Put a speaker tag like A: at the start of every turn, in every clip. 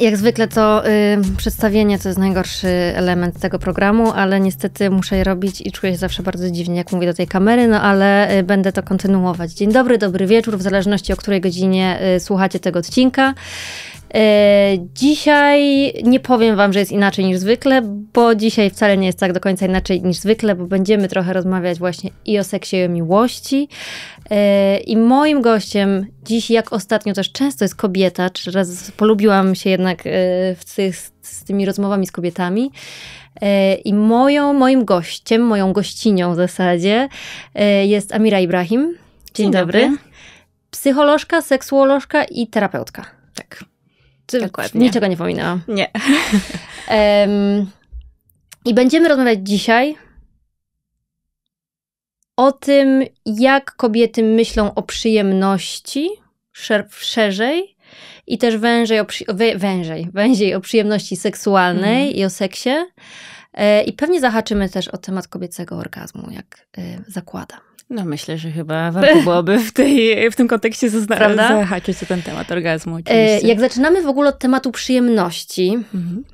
A: Jak zwykle to y, przedstawienie to jest najgorszy element tego programu, ale niestety muszę je robić i czuję się zawsze bardzo dziwnie, jak mówię do tej kamery, no ale y, będę to kontynuować. Dzień dobry, dobry wieczór, w zależności o której godzinie y, słuchacie tego odcinka. E, dzisiaj nie powiem Wam, że jest inaczej niż zwykle, bo dzisiaj wcale nie jest tak do końca inaczej niż zwykle, bo będziemy trochę rozmawiać właśnie i o seksie, i o miłości. E, I moim gościem dziś, jak ostatnio też często jest kobieta, czy raz polubiłam się jednak e, w tych, z tymi rozmowami z kobietami. I moją, moim gościem, moją gościnią w zasadzie jest Amira Ibrahim. Dzień, Dzień dobry. dobry. Psycholożka, seksuolożka i terapeutka. Tak. Ty Dokładnie. Niczego nie pominęłam. Nie. Um, I będziemy rozmawiać dzisiaj o tym, jak kobiety myślą o przyjemności szer szerzej i też wężej o, przy wężej, o przyjemności seksualnej mm. i o seksie. E, I pewnie zahaczymy też o temat kobiecego orgazmu, jak e, zakładam.
B: No myślę, że chyba warto byłoby w, tej, w tym kontekście zahaczyć o ten temat orgazmu. E, oczywiście. Jak
A: zaczynamy w ogóle od tematu przyjemności, mhm.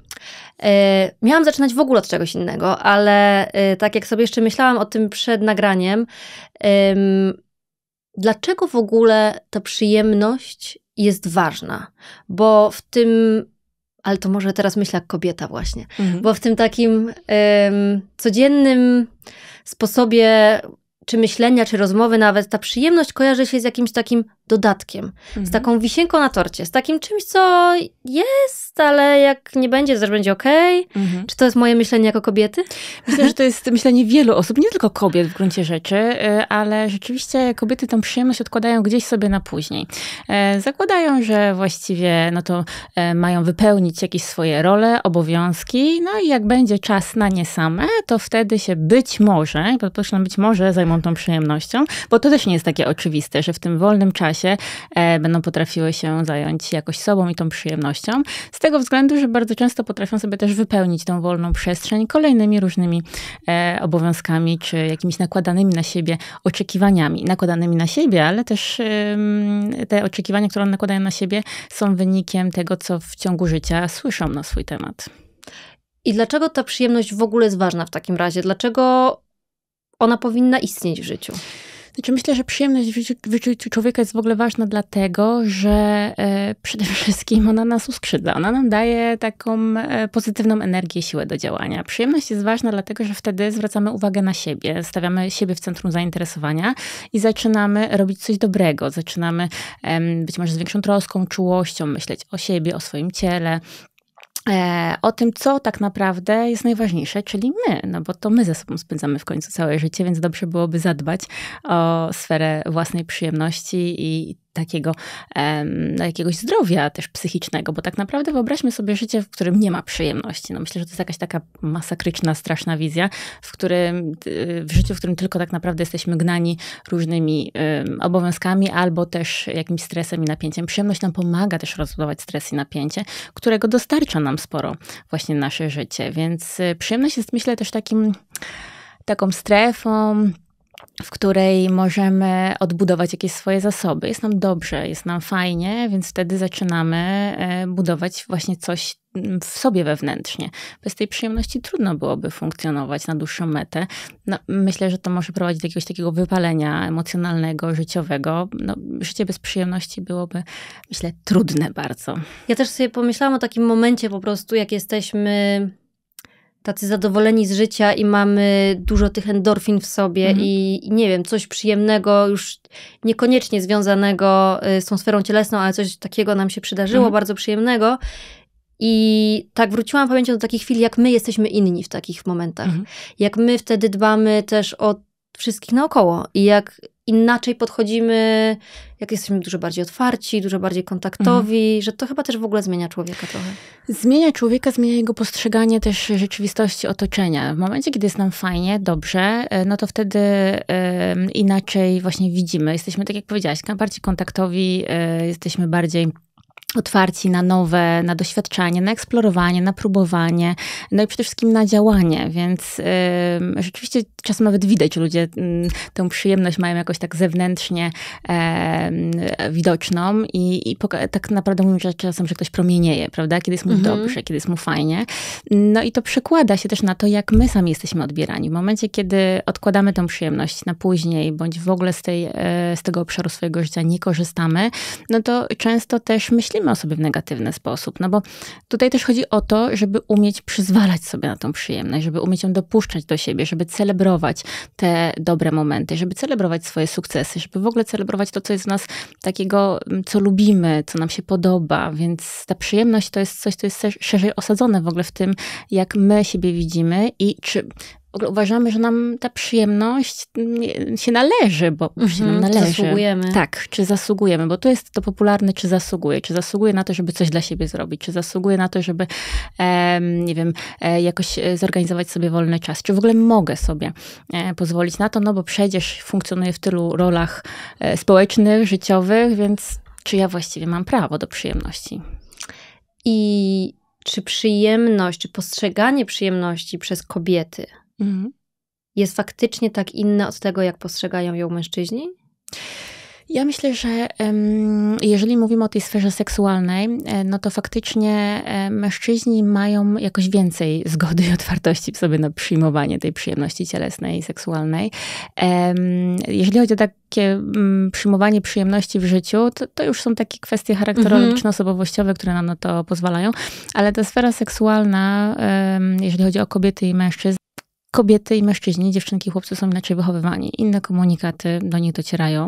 A: miałam zaczynać w ogóle od czegoś innego, ale tak jak sobie jeszcze myślałam o tym przed nagraniem, dlaczego w ogóle ta przyjemność jest ważna? Bo w tym ale to może teraz myślę jak kobieta właśnie, mhm. bo w tym takim ym, codziennym sposobie czy myślenia, czy rozmowy nawet, ta przyjemność kojarzy się z jakimś takim dodatkiem, mhm. z taką wisienką na torcie, z takim czymś, co jest, ale jak nie będzie, to też będzie okej. Okay. Mhm. Czy to jest moje myślenie jako
B: kobiety? Myślę, że to jest myślenie wielu osób, nie tylko kobiet w gruncie rzeczy, e, ale rzeczywiście kobiety tą przyjemność odkładają gdzieś sobie na później. E, zakładają, że właściwie no to e, mają wypełnić jakieś swoje role, obowiązki, no i jak będzie czas na nie same, to wtedy się być może, podkreślam, być może zajmą tą przyjemnością, bo to też nie jest takie oczywiste, że w tym wolnym czasie czasie będą potrafiły się zająć jakoś sobą i tą przyjemnością. Z tego względu, że bardzo często potrafią sobie też wypełnić tą wolną przestrzeń kolejnymi różnymi e, obowiązkami czy jakimiś nakładanymi na siebie oczekiwaniami. Nakładanymi na siebie, ale też te oczekiwania, które nakładają na siebie, są wynikiem tego, co w ciągu życia słyszą na swój temat. I dlaczego ta przyjemność
A: w ogóle jest ważna w takim razie? Dlaczego ona powinna istnieć w życiu?
B: Znaczy myślę, że przyjemność w życiu człowieka jest w ogóle ważna dlatego, że e, przede wszystkim ona nas uskrzydla. Ona nam daje taką e, pozytywną energię, siłę do działania. Przyjemność jest ważna dlatego, że wtedy zwracamy uwagę na siebie, stawiamy siebie w centrum zainteresowania i zaczynamy robić coś dobrego. Zaczynamy być może z większą troską, czułością myśleć o siebie, o swoim ciele, E, o tym, co tak naprawdę jest najważniejsze, czyli my, no bo to my ze sobą spędzamy w końcu całe życie, więc dobrze byłoby zadbać o sferę własnej przyjemności i takiego um, jakiegoś zdrowia też psychicznego, bo tak naprawdę wyobraźmy sobie życie, w którym nie ma przyjemności. No myślę, że to jest jakaś taka masakryczna, straszna wizja, w którym y, w życiu, w którym tylko tak naprawdę jesteśmy gnani różnymi um, obowiązkami albo też jakimś stresem i napięciem. Przyjemność nam pomaga też rozbudować stres i napięcie, którego dostarcza nam sporo właśnie nasze życie. Więc y, przyjemność jest myślę też takim taką strefą w której możemy odbudować jakieś swoje zasoby. Jest nam dobrze, jest nam fajnie, więc wtedy zaczynamy e, budować właśnie coś mm, w sobie wewnętrznie. Bez tej przyjemności trudno byłoby funkcjonować na dłuższą metę. No, myślę, że to może prowadzić do jakiegoś takiego wypalenia emocjonalnego, życiowego. No, życie bez przyjemności byłoby, myślę, trudne bardzo.
A: Ja też sobie pomyślałam o takim momencie po prostu, jak jesteśmy tacy zadowoleni z życia i mamy dużo tych endorfin w sobie mhm. i, i, nie wiem, coś przyjemnego, już niekoniecznie związanego y, z tą sferą cielesną, ale coś takiego nam się przydarzyło, mhm. bardzo przyjemnego. I tak wróciłam pamięcią do takich chwil, jak my jesteśmy inni w takich momentach. Mhm. Jak my wtedy dbamy też o wszystkich naokoło. I jak inaczej podchodzimy, jak jesteśmy dużo bardziej otwarci, dużo bardziej kontaktowi, mhm. że to chyba też w ogóle zmienia człowieka trochę.
B: Zmienia człowieka, zmienia jego postrzeganie też rzeczywistości otoczenia. W momencie, kiedy jest nam fajnie, dobrze, e, no to wtedy y, inaczej właśnie widzimy. Jesteśmy, tak jak powiedziałaś, bardziej kontaktowi, y, jesteśmy bardziej otwarci na nowe, na doświadczanie, na eksplorowanie, na próbowanie, no i przede wszystkim na działanie, więc y, rzeczywiście czasem nawet widać, ludzie y, tę przyjemność mają jakoś tak zewnętrznie y, widoczną i, i tak naprawdę mówią że czasem, że ktoś promienieje, prawda, kiedy jest mu mhm. dobrze, kiedy jest mu fajnie, no i to przekłada się też na to, jak my sami jesteśmy odbierani. W momencie, kiedy odkładamy tę przyjemność na później, bądź w ogóle z, tej, e, z tego obszaru swojego życia nie korzystamy, no to często też myślimy traktujmy osoby w negatywny sposób. No bo tutaj też chodzi o to, żeby umieć przyzwalać sobie na tą przyjemność, żeby umieć ją dopuszczać do siebie, żeby celebrować te dobre momenty, żeby celebrować swoje sukcesy, żeby w ogóle celebrować to, co jest w nas takiego, mm, co lubimy, co nam się podoba. Więc ta przyjemność to jest coś, co jest szerzej osadzone w ogóle w tym, jak my siebie widzimy i czy uważamy, że nam ta przyjemność się należy, bo mhm, się nam należy. Czy zasługujemy. Tak, czy zasługujemy, bo to jest to popularne, czy zasługuje. Czy zasługuje na to, żeby coś dla siebie zrobić, czy zasługuje na to, żeby, e, nie wiem, e, jakoś e, zorganizować sobie wolny czas, czy w ogóle mogę sobie e, pozwolić na to, no bo przecież funkcjonuję w tylu rolach e, społecznych, życiowych, więc czy ja właściwie mam prawo do przyjemności? I czy przyjemność, czy postrzeganie przyjemności przez
A: kobiety – mhm. jest faktycznie tak inna od tego, jak postrzegają ją mężczyźni?
B: Ja myślę, że jeżeli mówimy o tej sferze seksualnej, e, no to faktycznie e, mężczyźni mają jakoś więcej zgody i otwartości w sobie na przyjmowanie tej przyjemności cielesnej i seksualnej. Jeżeli chodzi o takie mm, przyjmowanie przyjemności w życiu, to, to już są takie kwestie charakterologiczno-osobowościowe, mhm. które nam na to pozwalają, ale ta sfera seksualna, jeżeli chodzi o kobiety i mężczyzn, kobiety i mężczyźni, dziewczynki i chłopcy są inaczej wychowywani, inne komunikaty do nich docierają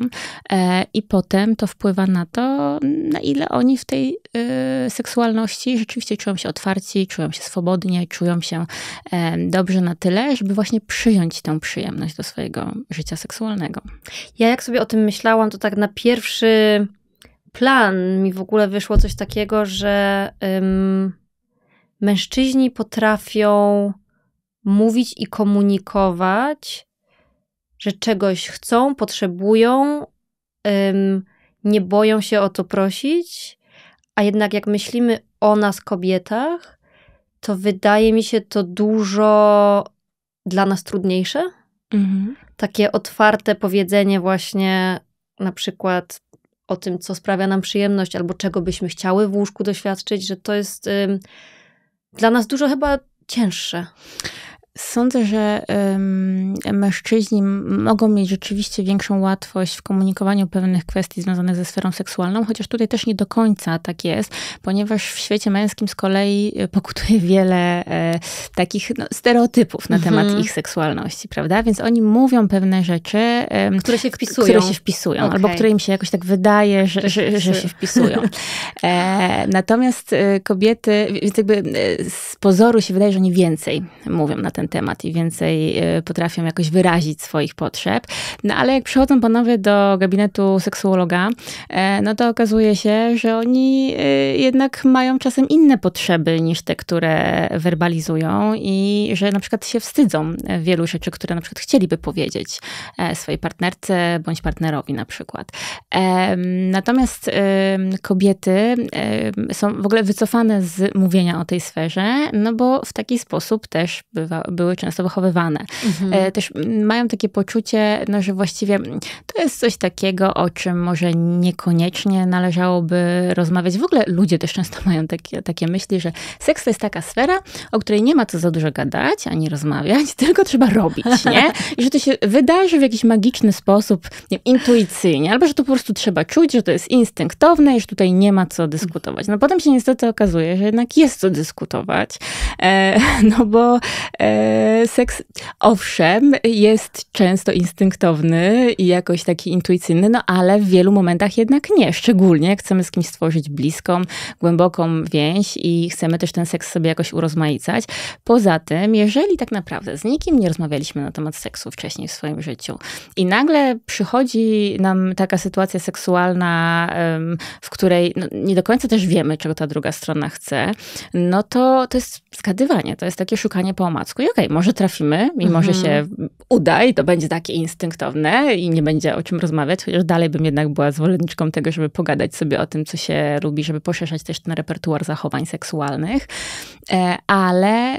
B: e, i potem to wpływa na to, na ile oni w tej e, seksualności rzeczywiście czują się otwarci, czują się swobodnie, czują się e, dobrze na tyle, żeby właśnie przyjąć tę przyjemność do swojego życia seksualnego. Ja jak
A: sobie o tym myślałam, to tak na pierwszy plan mi w ogóle wyszło coś takiego, że ym, mężczyźni potrafią mówić i komunikować, że czegoś chcą, potrzebują, ym, nie boją się o to prosić, a jednak jak myślimy o nas, kobietach, to wydaje mi się to dużo dla nas trudniejsze. Mhm. Takie otwarte powiedzenie, właśnie na przykład o tym, co sprawia nam przyjemność, albo czego byśmy chciały w łóżku
B: doświadczyć, że to jest ym, dla nas dużo chyba cięższe. Sądzę, że mężczyźni mogą mieć rzeczywiście większą łatwość w komunikowaniu pewnych kwestii związanych ze sferą seksualną, chociaż tutaj też nie do końca tak jest, ponieważ w świecie męskim z kolei e, pokutuje wiele e, takich no, stereotypów na temat mhm. ich seksualności, prawda? Więc oni mówią pewne rzeczy, które się wpisują, które się wpisują okay. albo które im się jakoś tak wydaje, że, że, że się wpisują. E, natomiast kobiety, więc jakby z pozoru się wydaje, że oni więcej mówią na ten ten temat i więcej e, potrafią jakoś wyrazić swoich potrzeb. No ale jak przychodzą panowie do gabinetu seksuologa, e, no to okazuje się, że oni e, jednak mają czasem inne potrzeby niż te, które werbalizują i że na przykład się wstydzą wielu rzeczy, które na przykład chcieliby powiedzieć swojej partnerce bądź partnerowi na przykład. Natomiast kobiety są w ogóle wycofane z mówienia o tej sferze, no bo w taki sposób też bywa, były często wychowywane. E, mhm. Też mają takie poczucie, no, że właściwie to jest coś takiego, o czym może niekoniecznie należałoby rozmawiać. W ogóle ludzie też często mają takie, takie myśli, że seks to jest taka sfera, o której nie ma co za dużo gadać, ani rozmawiać, tylko trzeba robić, nie? I że to się wydarzy w jakiś magiczny sposób, nie intuicyjnie, albo że to po prostu trzeba czuć, że to jest instynktowne i że tutaj nie ma co dyskutować. No potem się niestety okazuje, że jednak jest co dyskutować, e, no bo e, E, seks, owszem, jest często instynktowny i jakoś taki intuicyjny, no ale w wielu momentach jednak nie. Szczególnie jak chcemy z kimś stworzyć bliską, głęboką więź i chcemy też ten seks sobie jakoś urozmaicać. Poza tym, jeżeli tak naprawdę z nikim nie rozmawialiśmy na temat seksu wcześniej w swoim życiu i nagle przychodzi nam taka sytuacja seksualna, w której no, nie do końca też wiemy, czego ta druga strona chce, no to to jest zgadywanie, to jest takie szukanie po omacku okej, okay, może trafimy i mhm. może się mhm. uda i to będzie takie instynktowne i nie będzie o czym rozmawiać, chociaż dalej bym jednak była zwolenniczką tego, żeby pogadać sobie o tym, co się lubi, żeby poszerzać też ten repertuar zachowań seksualnych, e, ale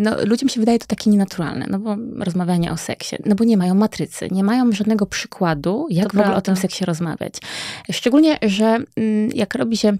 B: no, ludziom się wydaje to takie nienaturalne, no bo rozmawianie o seksie, no bo nie mają matrycy, nie mają żadnego przykładu, jak to w ogóle prawda. o tym seksie rozmawiać. Szczególnie, że mm, jak robi się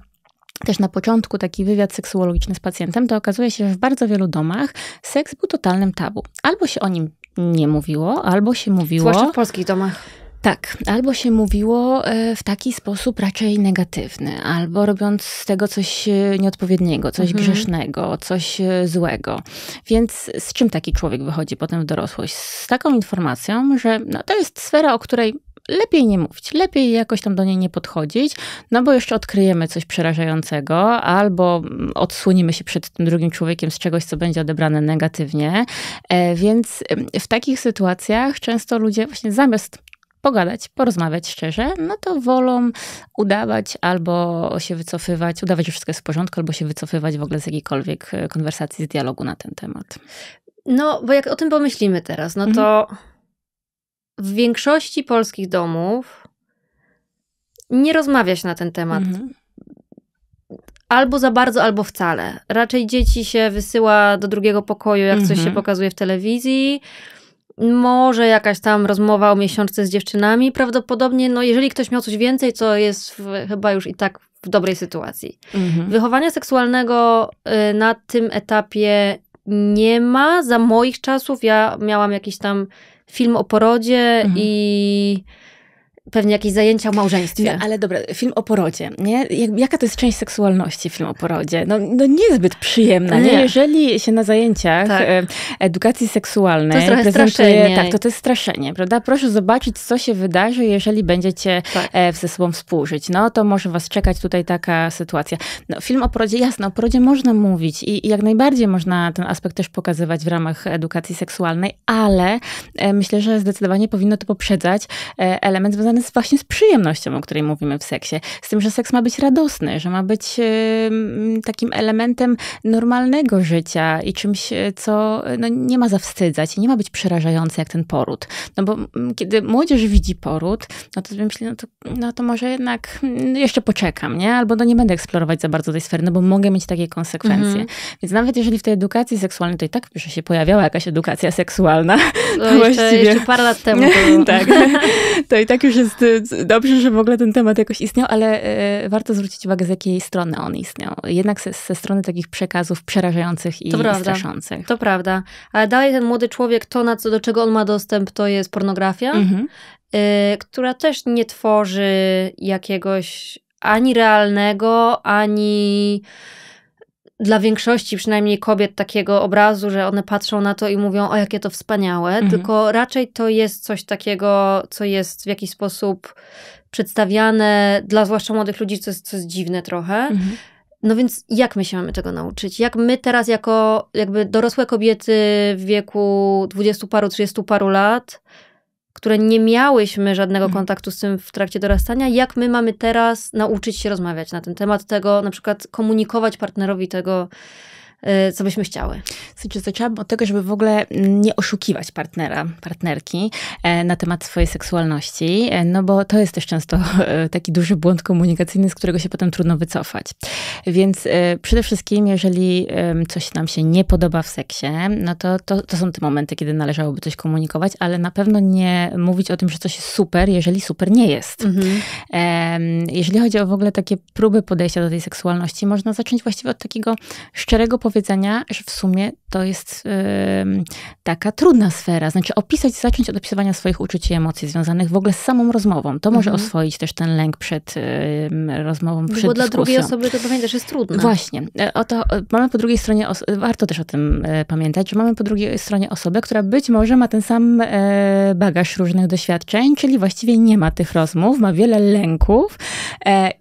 B: też na początku taki wywiad seksuologiczny z pacjentem, to okazuje się, że w bardzo wielu domach seks był totalnym tabu. Albo się o nim nie mówiło, albo się mówiło. Zwłaszcza w
A: polskich domach.
B: Tak, albo się mówiło e, w taki sposób raczej negatywny, albo robiąc z tego coś e, nieodpowiedniego, coś mhm. grzesznego, coś e, złego. Więc z czym taki człowiek wychodzi potem w dorosłość? Z taką informacją, że no, to jest sfera, o której lepiej nie mówić, lepiej jakoś tam do niej nie podchodzić, no bo jeszcze odkryjemy coś przerażającego, albo mm, odsuniemy się przed tym drugim człowiekiem z czegoś, co będzie odebrane negatywnie. E, więc mm, w takich sytuacjach często ludzie właśnie zamiast pogadać, porozmawiać szczerze, no to wolą udawać albo się wycofywać, udawać, że wszystko jest w porządku, albo się wycofywać w ogóle z jakiejkolwiek e, konwersacji, z dialogu na ten temat.
A: No, bo jak o tym pomyślimy teraz, no to mhm w większości polskich domów nie rozmawia się na ten temat. Mhm. Albo za bardzo, albo wcale. Raczej dzieci się wysyła do drugiego pokoju, jak mhm. coś się mhm. pokazuje w telewizji. Może jakaś tam rozmowa o miesiączce z dziewczynami. Prawdopodobnie, no, jeżeli ktoś miał coś więcej, to jest w, chyba już i tak w dobrej sytuacji. Mhm. Wychowania seksualnego y, na tym etapie nie ma. Za moich czasów ja miałam jakiś tam film o porodzie mhm. i
B: pewnie jakieś zajęcia o małżeństwie. ale dobra, film o porodzie, nie? Jaka to jest część seksualności, film o porodzie? No, no niezbyt przyjemna, nie. nie? Jeżeli się na zajęciach tak. edukacji seksualnej to prezentuje... Tak, to to jest straszenie, prawda? Proszę zobaczyć, co się wydarzy, jeżeli będziecie tak. E, ze sobą współżyć. No to może was czekać tutaj taka sytuacja. No, film o porodzie, jasno, o porodzie można mówić i, i jak najbardziej można ten aspekt też pokazywać w ramach edukacji seksualnej, ale e, myślę, że zdecydowanie powinno to poprzedzać e, element związany z, właśnie z przyjemnością, o której mówimy w seksie. Z tym, że seks ma być radosny, że ma być takim elementem normalnego życia i czymś, e, co e, no, nie ma zawstydzać i nie ma być przerażające jak ten poród. No bo mm, kiedy młodzież widzi poród, no to myśli, no to, no to może jednak mm, jeszcze poczekam, nie? Albo no nie będę eksplorować za bardzo tej sfery, no bo mogę mieć takie konsekwencje. Mhm. Więc nawet jeżeli w tej edukacji seksualnej, to i tak, że się pojawiała jakaś edukacja seksualna, to, no, to jeszcze, właściwie... jeszcze parę lat temu. To... tak, to i tak już jest jest y, dobrze, że w ogóle ten temat jakoś istniał, ale e, warto zwrócić uwagę, z jakiej strony on istniał. Jednak ze, ze strony takich przekazów przerażających i to straszących. To prawda. Ale
A: dalej ten młody człowiek, to na co, do czego on ma dostęp, to jest pornografia, mhm. y, która też nie tworzy jakiegoś ani realnego, ani dla większości przynajmniej kobiet takiego obrazu, że one patrzą na to i mówią, o jakie to wspaniałe, mhm. tylko raczej to jest coś takiego, co jest w jakiś sposób przedstawiane dla zwłaszcza młodych ludzi, co jest, co jest dziwne trochę. Mhm. No więc jak my się mamy tego nauczyć? Jak my teraz jako jakby dorosłe kobiety w wieku dwudziestu paru, trzydziestu paru lat które nie miałyśmy żadnego mhm. kontaktu z tym w trakcie dorastania, jak my mamy teraz nauczyć się rozmawiać na ten temat tego, na przykład komunikować partnerowi tego, Y, co byśmy chciały.
B: Znaczy, zaczęłam od tego, żeby w ogóle nie oszukiwać partnera, partnerki e, na temat swojej seksualności, e, no bo to jest też często e, taki duży błąd komunikacyjny, z którego się potem trudno wycofać. Więc przede wszystkim, jeżeli coś nam się nie podoba w seksie, no to, to, to są te momenty, kiedy należałoby coś komunikować, ale na pewno nie mówić o tym, że coś jest super, jeżeli super nie jest. Mhm. Jeżeli chodzi o w ogóle takie próby podejścia do tej seksualności, można zacząć właściwie od takiego szczerego powiedzenia, powiedzenia, że w sumie to jest yy, taka trudna sfera. Znaczy opisać, zacząć od opisywania swoich uczuć i emocji związanych w ogóle z samą rozmową. To może mhm. oswoić też ten lęk przed yy, rozmową, Bo no przed Bo dla dyskusją. drugiej osoby to
A: pewnie że jest trudne. Właśnie.
B: E, o to, e, mamy po drugiej stronie, warto też o tym yy, pamiętać, że mamy po drugiej stronie osobę, która być może ma ten sam bagaż różnych doświadczeń, czyli właściwie nie ma tych rozmów, ma wiele lęków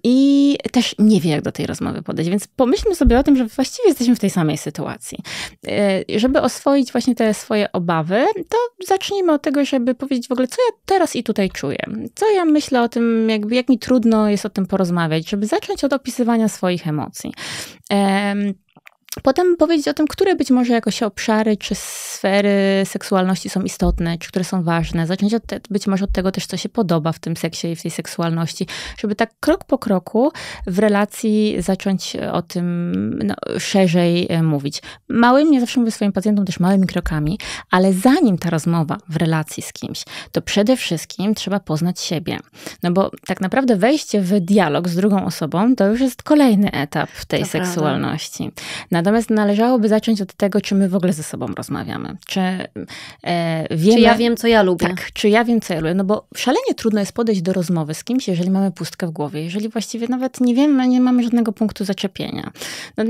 B: i też nie wie, jak do tej rozmowy podejść. Więc pomyślmy sobie o tym, że właściwie jesteśmy w tej samej sytuacji. E, żeby oswoić właśnie te swoje obawy, to zacznijmy od tego, żeby powiedzieć w ogóle, co ja teraz i tutaj czuję. Co ja myślę o tym, jakby, jak mi trudno jest o tym porozmawiać, żeby zacząć od opisywania swoich emocji. Um, Potem powiedzieć o tym, które być może jakoś obszary czy sfery seksualności są istotne, czy które są ważne. Zacząć od te, być może od tego też, co się podoba w tym seksie i w tej seksualności, żeby tak krok po kroku w relacji zacząć o tym no, szerzej e, mówić. Małymi, nie zawsze mówię swoim pacjentom też małymi krokami, ale zanim ta rozmowa w relacji z kimś, to przede wszystkim trzeba poznać siebie. No bo tak naprawdę wejście w dialog z drugą osobą to już jest kolejny etap w tej to seksualności. Prawda. Natomiast należałoby zacząć od tego, czy my w ogóle ze sobą rozmawiamy. Czy, e, wiemy, czy ja wiem, co ja lubię. Tak, czy ja wiem, co ja lubię. No bo szalenie trudno jest podejść do rozmowy z kimś, jeżeli mamy pustkę w głowie, jeżeli właściwie nawet nie wiemy, nie mamy żadnego punktu zaczepienia. No,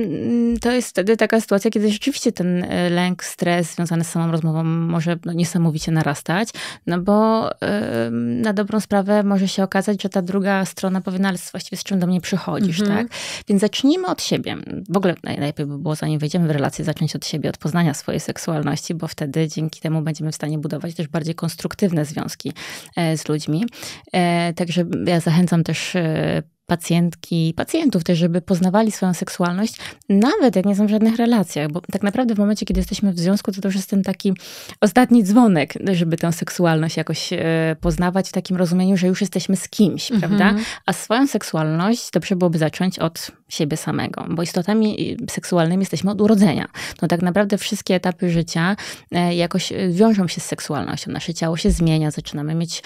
B: to jest wtedy taka sytuacja, kiedy rzeczywiście ten e, lęk, stres związany z samą rozmową może no, niesamowicie narastać, no bo e, na dobrą sprawę może się okazać, że ta druga strona powie, no ale właściwie z czym do mnie przychodzisz, mhm. tak? Więc zacznijmy od siebie. W ogóle najlepiej by było, zanim wejdziemy w relację, zacząć od siebie, od poznania swojej seksualności, bo wtedy dzięki temu będziemy w stanie budować też bardziej konstruktywne związki e, z ludźmi. E, także ja zachęcam też e, pacjentki, pacjentów też, żeby poznawali swoją seksualność, nawet jak nie są w żadnych relacjach, bo tak naprawdę w momencie, kiedy jesteśmy w związku, to to już jest ten taki ostatni dzwonek, żeby tę seksualność jakoś e, poznawać w takim rozumieniu, że już jesteśmy z kimś, mhm. prawda? A swoją seksualność dobrze byłoby zacząć od siebie samego, bo istotami e, seksualnymi jesteśmy od urodzenia. No tak naprawdę wszystkie etapy życia e, jakoś wiążą się z seksualnością. Nasze ciało się zmienia, zaczynamy mieć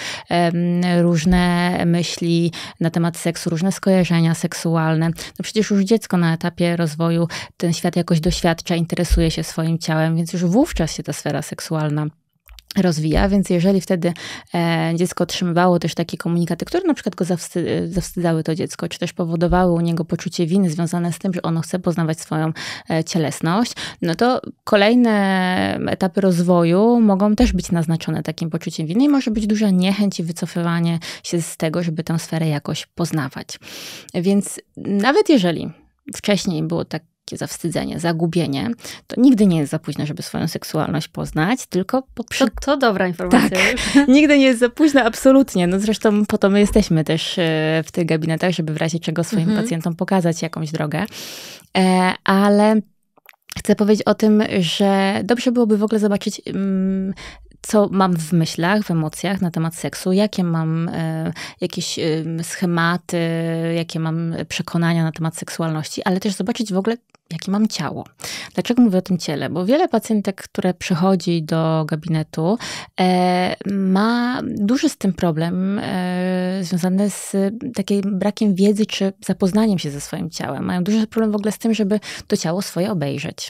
B: różne myśli na temat seksu, różne różne skojarzenia seksualne. No przecież już dziecko na etapie rozwoju ten świat jakoś doświadcza, interesuje się swoim ciałem, więc już wówczas się ta sfera seksualna rozwija, więc jeżeli wtedy e, dziecko otrzymywało też takie komunikaty, które na przykład go e, zawstydzały to dziecko, czy też powodowały u niego poczucie winy związane z tym, że ono chce poznawać swoją e, cielesność, no to kolejne etapy rozwoju mogą też być naznaczone takim poczuciem winy i może być duża niechęć i wycofywanie się z tego, żeby tę sferę jakoś poznawać. Więc nawet jeżeli wcześniej było tak lekkie zawstydzenie, zagubienie, to nigdy nie jest za późno, żeby swoją seksualność poznać, tylko poprzez... To, to dobra informacja. Tak, nigdy nie jest za późno, absolutnie. No zresztą po to my jesteśmy też e, w tych gabinetach, żeby w razie czego swoim mhm. pacjentom pokazać jakąś drogę. E, ale chcę powiedzieć o tym, że dobrze byłoby w ogóle zobaczyć mm, co mam w myślach, w emocjach na temat seksu, jakie mam e, jakieś e, schematy, jakie mam przekonania na temat seksualności, ale też zobaczyć w ogóle, jakie mam ciało. Dlaczego mówię o tym ciele? Bo wiele pacjentek, które przychodzi do gabinetu, e, ma duży z tym problem e, związany z takim brakiem wiedzy czy zapoznaniem się ze swoim ciałem. Mają duży problem w ogóle z tym, żeby to ciało swoje obejrzeć,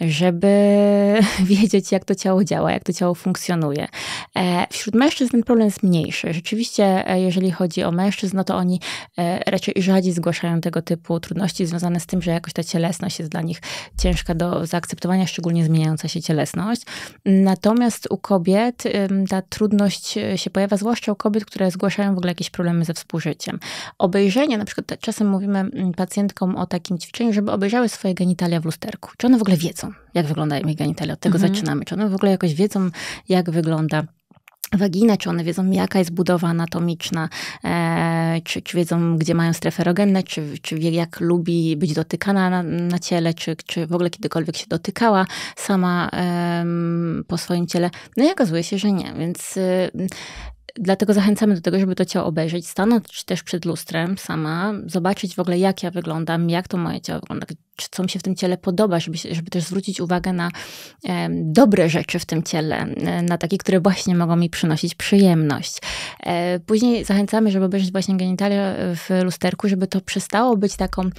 B: żeby wiedzieć, jak to ciało działa, jak to ciało funkcjonuje funkcjonuje. E, wśród mężczyzn ten problem jest mniejszy. Rzeczywiście, e, jeżeli chodzi o mężczyzn, no to oni e, raczej rzadziej zgłaszają tego typu trudności związane z tym, że jakoś ta cielesność jest dla nich ciężka do zaakceptowania, szczególnie zmieniająca się cielesność. Natomiast u kobiet ta trudność się pojawia, zwłaszcza u kobiet, które zgłaszają w ogóle jakieś problemy ze współżyciem. Obejrzenie, na przykład czasem mówimy mm, pacjentkom o takim ćwiczeniu, żeby obejrzały swoje genitalia w lusterku. Czy one w ogóle wiedzą, jak wyglądają ich genitalia? Od tego mhm. zaczynamy. Czy one w ogóle jakoś wiedzą, jak jak wygląda wagina, czy one wiedzą, jaka jest budowa anatomiczna, e, czy, czy wiedzą, gdzie mają strefę erogenne, czy, czy wie, jak lubi być dotykana na, na ciele, czy, czy w ogóle kiedykolwiek się dotykała sama e, po swoim ciele. No i okazuje się, że nie, więc y, Dlatego zachęcamy do tego, żeby to ciało obejrzeć, stanąć też przed lustrem sama, zobaczyć w ogóle, jak ja wyglądam, jak to moje ciało wygląda, co mi się w tym ciele podoba, żeby, żeby też zwrócić uwagę na e, dobre rzeczy w tym ciele, e, na takie, które właśnie mogą mi przynosić przyjemność. E, później zachęcamy, żeby obejrzeć właśnie genitalia w lusterku, żeby to przestało być taką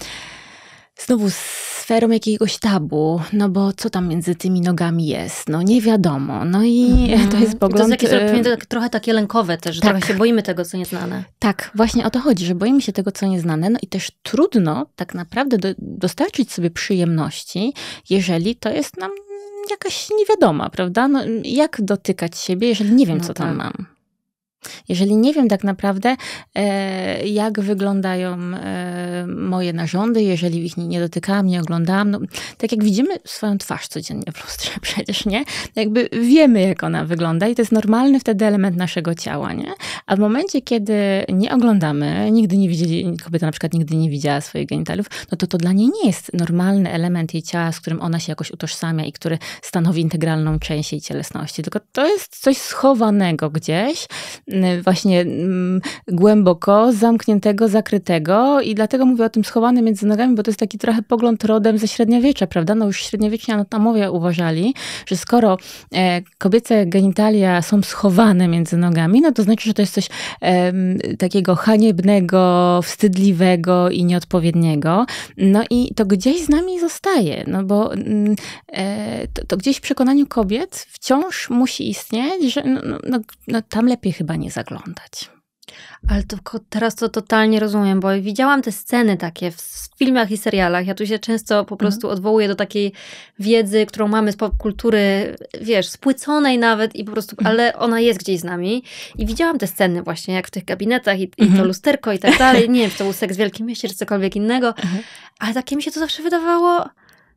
B: znowu sferą jakiegoś tabu, no bo co tam między tymi nogami jest, no nie wiadomo. No i mhm. to jest pogląd... To jest takie, y, tak,
A: trochę takie lękowe też, że tak. trochę się boimy tego, co nieznane.
B: Tak, właśnie o to chodzi, że boimy się tego, co nieznane, no i też trudno tak naprawdę do, dostarczyć sobie przyjemności, jeżeli to jest nam jakaś niewiadoma, prawda? No, jak dotykać siebie, jeżeli nie wiem, no co tak. tam mam. Jeżeli nie wiem tak naprawdę, e, jak wyglądają e, moje narządy, jeżeli ich nie dotykałam, nie oglądałam, no, tak jak widzimy swoją twarz codziennie w lustrze przecież, nie? Jakby wiemy, jak ona wygląda i to jest normalny wtedy element naszego ciała, nie? A w momencie, kiedy nie oglądamy, nigdy nie widzieli, kobieta na przykład nigdy nie widziała swoich genitaliów, no to to dla niej nie jest normalny element jej ciała, z którym ona się jakoś utożsamia i który stanowi integralną część jej cielesności, tylko to jest coś schowanego gdzieś, Y, właśnie mm, głęboko zamkniętego, zakrytego i dlatego mówię o tym schowanym między nogami, bo to jest taki trochę pogląd rodem ze średniowiecza, prawda? No już średniowieczni anatomowie uważali, że skoro e, kobiece genitalia są schowane między nogami, no to znaczy, że to jest coś takiego haniebnego, wstydliwego i nieodpowiedniego. No i to gdzieś z nami zostaje, no bo mm, e, to, to gdzieś w przekonaniu kobiet wciąż musi istnieć, że no, no, no, no tam lepiej chyba nie zaglądać.
A: Ale teraz to totalnie rozumiem, bo widziałam te sceny takie w filmach i serialach. Ja tu się często po mhm. prostu odwołuję do takiej wiedzy, którą mamy z popkultury, wiesz, spłyconej nawet i po prostu, mhm. ale ona jest gdzieś z nami. I widziałam te sceny właśnie, jak w tych gabinetach i, mhm. i to mhm. lusterko i tak dalej. Nie wiem, czy to był seks w Wielkim Mieście, czy cokolwiek innego, mhm. ale takie mi się to zawsze wydawało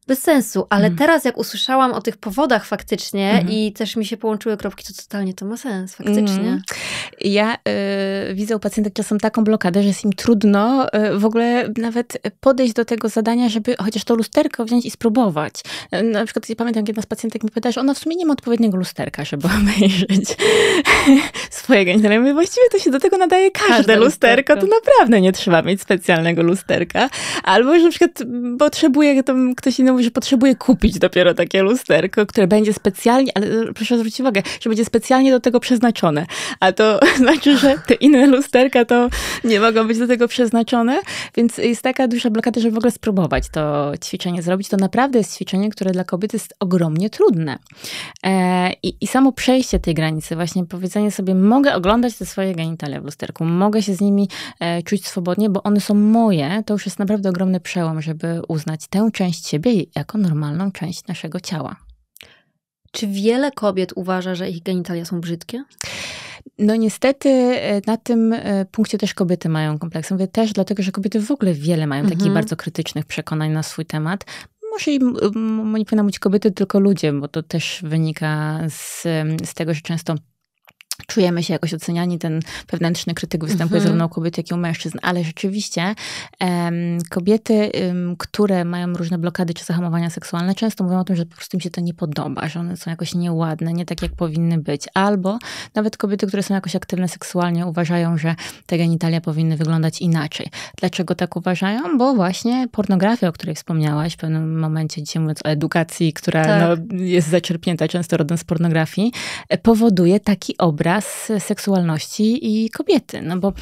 A: bez sensu, ale mm. teraz jak usłyszałam o tych powodach faktycznie mm. i też mi się połączyły kropki, to totalnie to ma sens faktycznie. Mm.
B: Ja y, widzę u pacjentek czasem taką blokadę, że jest im trudno y, w ogóle nawet podejść do tego zadania, żeby chociaż to lusterko wziąć i spróbować. Na przykład pamiętam, jedna z pacjentek mi pyta, że ona w sumie nie ma odpowiedniego lusterka, żeby obejrzeć swojego. Ja właściwie to się do tego nadaje każde, każde lusterko. lusterko, to naprawdę nie trzeba mieć specjalnego lusterka. Albo, że na przykład potrzebuje tam ktoś inny mówi, że potrzebuje kupić dopiero takie lusterko, które będzie specjalnie, ale e, proszę zwrócić uwagę, że będzie specjalnie do tego przeznaczone. A to znaczy, że te inne lusterka to nie mogą być do tego przeznaczone, więc jest taka duża blokada, żeby w ogóle spróbować to ćwiczenie zrobić. To naprawdę jest ćwiczenie, które dla kobiety jest ogromnie trudne. E, i, I samo przejście tej granicy, właśnie powiedzenie sobie, mogę oglądać te swoje genitalia w lusterku, mogę się z nimi e, czuć swobodnie, bo one są moje, to już jest naprawdę ogromny przełom, żeby uznać tę część siebie, jako normalną część naszego ciała. Czy wiele
A: kobiet uważa, że ich genitalia są brzydkie?
B: No niestety e, na tym e, punkcie też kobiety mają kompleks. Mówię też dlatego, że kobiety w ogóle wiele mają mhm. takich bardzo krytycznych przekonań na swój temat. Może i nie powinna być kobiety, tylko ludzie, bo to też wynika z, z tego, że często czujemy się jakoś oceniani, ten wewnętrzny krytyk występuje mhm. zarówno u kobiet, jak i u mężczyzn, ale rzeczywiście kobiety, które mają różne blokady czy zahamowania seksualne, często mówią o tym, że po prostu im się to nie podoba, że one są jakoś nieładne, nie tak jak powinny być, albo nawet kobiety, które są jakoś aktywne seksualnie, uważają, że te genitalia powinny wyglądać inaczej. Dlaczego tak uważają? Bo właśnie pornografia, o której wspomniałaś w pewnym momencie, dzisiaj mówiąc o edukacji, która tak. no, jest zaczerpnięta często rodem z pornografii, powoduje taki obraz, obraz seksualności i kobiety. No bo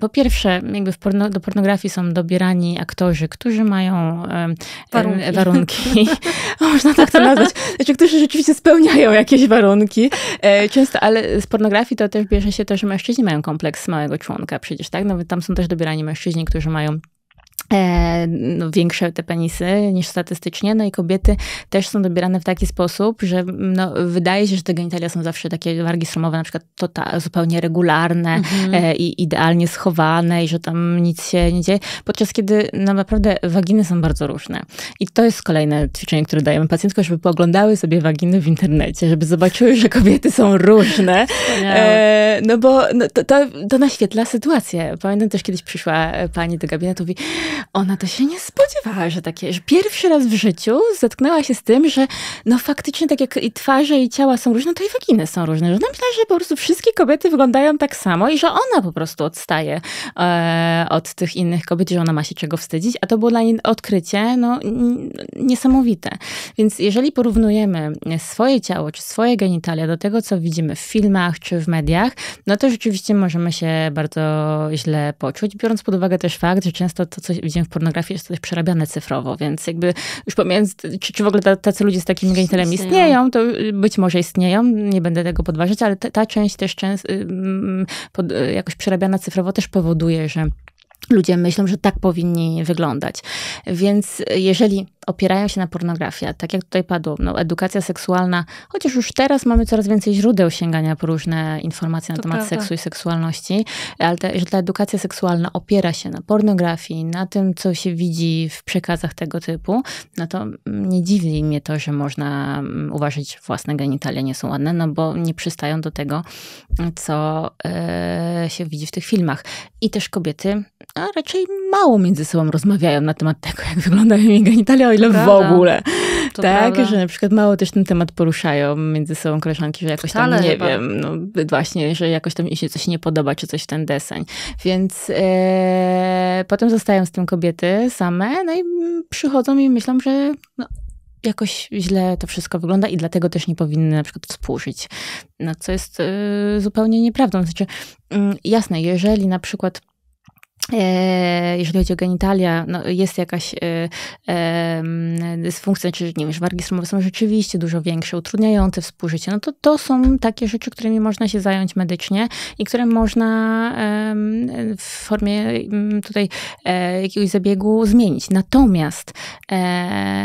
B: po pierwsze, jakby porno, do pornografii są dobierani aktorzy, którzy mają e, warunki. E, warunki. Można tak to nazwać. Znaczy, którzy rzeczywiście spełniają jakieś warunki. E, często, ale z pornografii to też bierze się to, że mężczyźni mają kompleks małego członka przecież, tak? No, tam są też dobierani mężczyźni, którzy mają E, no, większe te penisy niż statystycznie, no i kobiety też są dobierane w taki sposób, że no, wydaje się, że te genitalia są zawsze takie wargi sromowe, na przykład to ta, zupełnie regularne mhm. e, i idealnie schowane i że tam nic się nie dzieje, podczas kiedy no, naprawdę waginy są bardzo różne. I to jest kolejne ćwiczenie, które dajemy pacjentkom, żeby pooglądały sobie waginy w internecie, żeby zobaczyły, że kobiety są różne, e, no bo no, to, to, to naświetla sytuację. Pamiętam też kiedyś przyszła e, pani do gabinetu i mówi, ona to się nie spodziewała, że takie, że pierwszy raz w życiu zetknęła się z tym, że no faktycznie tak jak i twarze i ciała są różne, to i waginy są różne. Że ona myślała, że po prostu wszystkie kobiety wyglądają tak samo i że ona po prostu odstaje e, od tych innych kobiet, że ona ma się czego wstydzić, a to było dla niej odkrycie no, niesamowite. Więc jeżeli porównujemy swoje ciało czy swoje genitalia do tego, co widzimy w filmach czy w mediach, no to rzeczywiście możemy się bardzo źle poczuć, biorąc pod uwagę też fakt, że często to, co widzimy w pornografii, jest to też przerabiane cyfrowo, więc jakby już pomijając, czy, czy w ogóle tacy ludzie z takimi genitalami istnieją, to y, być może istnieją, nie będę tego podważać, ale ta, ta część też częst, y, mm, pod, y, jakoś przerabiana cyfrowo też powoduje, że ludzie myślą, że tak powinni wyglądać. Więc jeżeli opierają się na pornografii. Tak jak tutaj padło, no, edukacja seksualna, chociaż już teraz mamy coraz więcej źródeł sięgania po różne informacje na to temat prawda. seksu i seksualności, ale te, że ta edukacja seksualna opiera się na pornografii, na tym, co się widzi w przekazach tego typu, no to mm, nie dziwi mnie to, że można mm, uważać, że własne genitalia nie są ładne, no bo nie przystają do tego, co e, się widzi w tych filmach. I też kobiety a raczej mało między sobą rozmawiają na temat tego, jak wyglądają jej genitalia, o ile w ogóle. To tak, prawda. że na przykład mało też ten temat poruszają między sobą koleżanki, że jakoś Wcale tam, nie chyba. wiem, no właśnie, że jakoś tam im się coś nie podoba, czy coś ten deseń. Więc e, potem zostają z tym kobiety same, no i przychodzą i myślą, że no, jakoś źle to wszystko wygląda i dlatego też nie powinny na przykład współżyć. No, co jest e, zupełnie nieprawdą. Znaczy, y, jasne, jeżeli na przykład E, jeżeli chodzi o genitalia, no jest jakaś e, dysfunkcja, czy nie wiem, wargi są rzeczywiście dużo większe, utrudniające współżycie, no to to są takie rzeczy, którymi można się zająć medycznie i które można w formie tutaj e, jakiegoś zabiegu zmienić. Natomiast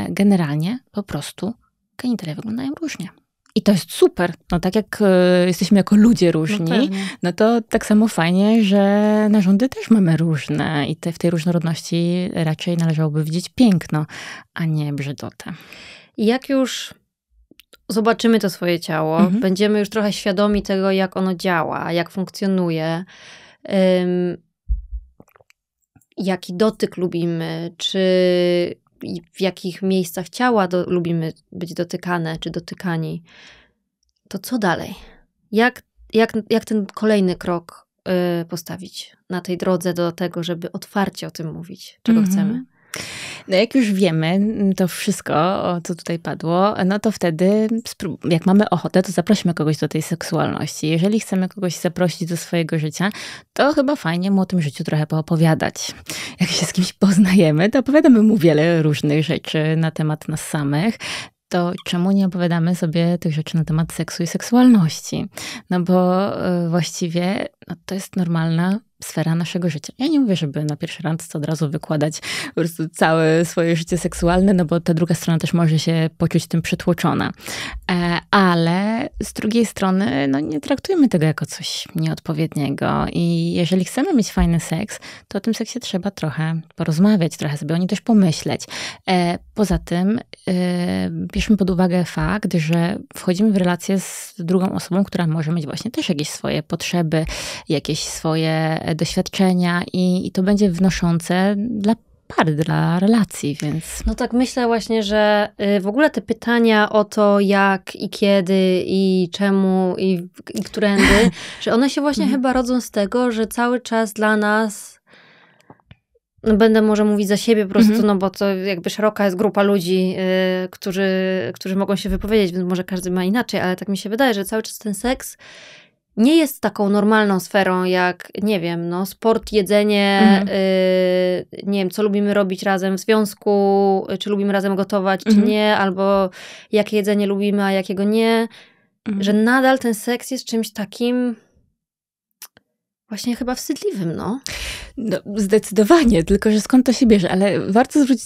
B: generalnie po prostu genitalia wyglądają różnie. I to jest super. No tak jak y, jesteśmy jako ludzie no różni, no, no, to tak samo fajnie, że narządy też mamy różne i te, w tej różnorodności raczej należałoby widzieć piękno, a nie brzydotę.
A: Jak już zobaczymy to swoje ciało, mhm. będziemy już trochę świadomi tego, jak ono działa, jak funkcjonuje, ym, jaki dotyk lubimy, czy i w jakich miejscach ciała do, lubimy być dotykane czy dotykani, to co dalej? Jak, jak, jak ten kolejny krok y, postawić na tej drodze do tego, żeby otwarcie o tym mówić, czego mm -hmm. chcemy?
B: No jak już wiemy to wszystko, co tutaj padło, no to wtedy jak mamy ochotę, to zaprosimy kogoś do tej seksualności. Jeżeli chcemy kogoś zaprosić do swojego życia, to chyba fajnie mu o tym życiu trochę poopowiadać. Jak się z kimś poznajemy, to opowiadamy mu wiele różnych rzeczy na temat nas samych, to czemu nie opowiadamy sobie tych rzeczy na temat seksu i seksualności? No bo y, właściwie no, to jest normalna sfera naszego życia. Ja nie mówię, żeby na pierwszy randce od razu wykładać po prostu całe swoje życie seksualne, no bo ta druga strona też może się poczuć tym przytłoczona. E, ale z drugiej strony, no nie traktujmy tego jako coś nieodpowiedniego i jeżeli chcemy mieć fajny seks, to o tym seksie trzeba trochę porozmawiać, trochę sobie o nim też pomyśleć. E, poza tym e, bierzmy pod uwagę fakt, że wchodzimy w relację z drugą osobą, która może mieć właśnie też jakieś swoje potrzeby, jakieś swoje doświadczenia i, i to będzie wnoszące dla par, dla relacji, więc...
A: No tak, myślę właśnie, że y, w ogóle te pytania o to jak i kiedy i czemu i, i którędy, że one się właśnie mhm. chyba rodzą z tego, że cały czas dla nas no będę może mówić za siebie po prostu, mm -hmm. no bo to jakby szeroka jest grupa ludzi, y, którzy, którzy mogą się wypowiedzieć, więc może każdy ma inaczej, ale tak mi się wydaje, że cały czas ten seks nie jest taką normalną sferą jak, nie wiem, no, sport, jedzenie, mhm. y, nie wiem, co lubimy robić razem w związku, y, czy lubimy razem gotować, czy mhm. nie, albo jakie jedzenie lubimy, a jakiego nie, mhm. że nadal ten seks jest czymś takim Właśnie chyba wstydliwym,
B: no. no. Zdecydowanie, tylko że skąd to się bierze, ale warto zwrócić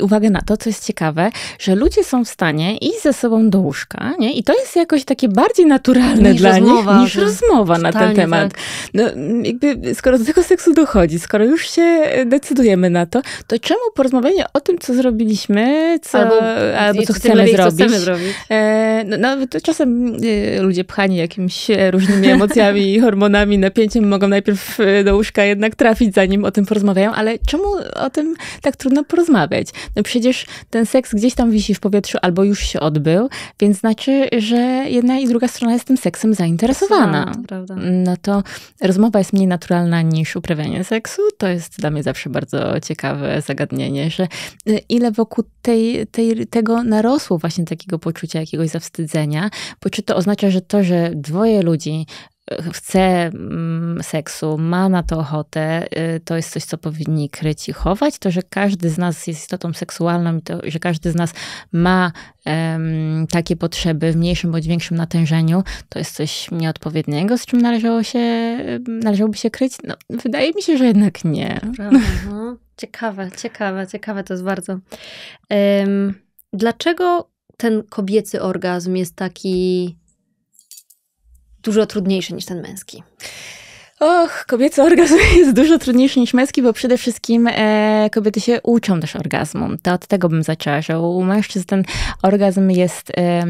B: uwagę na to, co jest ciekawe, że ludzie są w stanie iść ze sobą do łóżka, nie? I to jest jakoś takie bardziej naturalne niż dla rozmowa, nich niż to, rozmowa na ten tak. temat. Tak. No, jakby, skoro do tego seksu dochodzi, skoro już się decydujemy na to, to czemu porozmawianie o tym, co zrobiliśmy, co, albo, albo co, chcemy lepiej, zrobić, co chcemy zrobić? E, no, no, to czasem e, ludzie pchani jakimiś e, różnymi emocjami, hormonami, napięciem mogą mogą najpierw y, do łóżka jednak trafić, zanim o tym porozmawiają, ale czemu o tym tak trudno porozmawiać? No przecież ten seks gdzieś tam wisi w powietrzu albo już się odbył, więc znaczy, że jedna i druga strona jest tym seksem zainteresowana. Tak, no to rozmowa jest mniej naturalna niż uprawianie seksu. To jest dla mnie zawsze bardzo ciekawe zagadnienie, że y, ile wokół tej, tej, tego narosło właśnie takiego poczucia jakiegoś zawstydzenia, bo czy to oznacza, że to, że dwoje ludzi chce mm, seksu, ma na to ochotę, y, to jest coś, co powinni kryć i chować. To, że każdy z nas jest istotą seksualną i to, że każdy z nas ma um, takie potrzeby w mniejszym bądź większym natężeniu, to jest coś nieodpowiedniego, z czym należało się, y, należałoby się kryć? No, wydaje mi się, że jednak nie.
A: Prawda. No. Ciekawe, ciekawe, ciekawe to jest bardzo. Um, dlaczego ten kobiecy orgazm jest taki dużo trudniejszy niż ten męski?
B: Och, kobiecy orgazm jest dużo trudniejszy niż męski, bo przede wszystkim e, kobiety się uczą też orgazmu. To od tego bym zaczęła, że u mężczyzn ten orgazm jest e,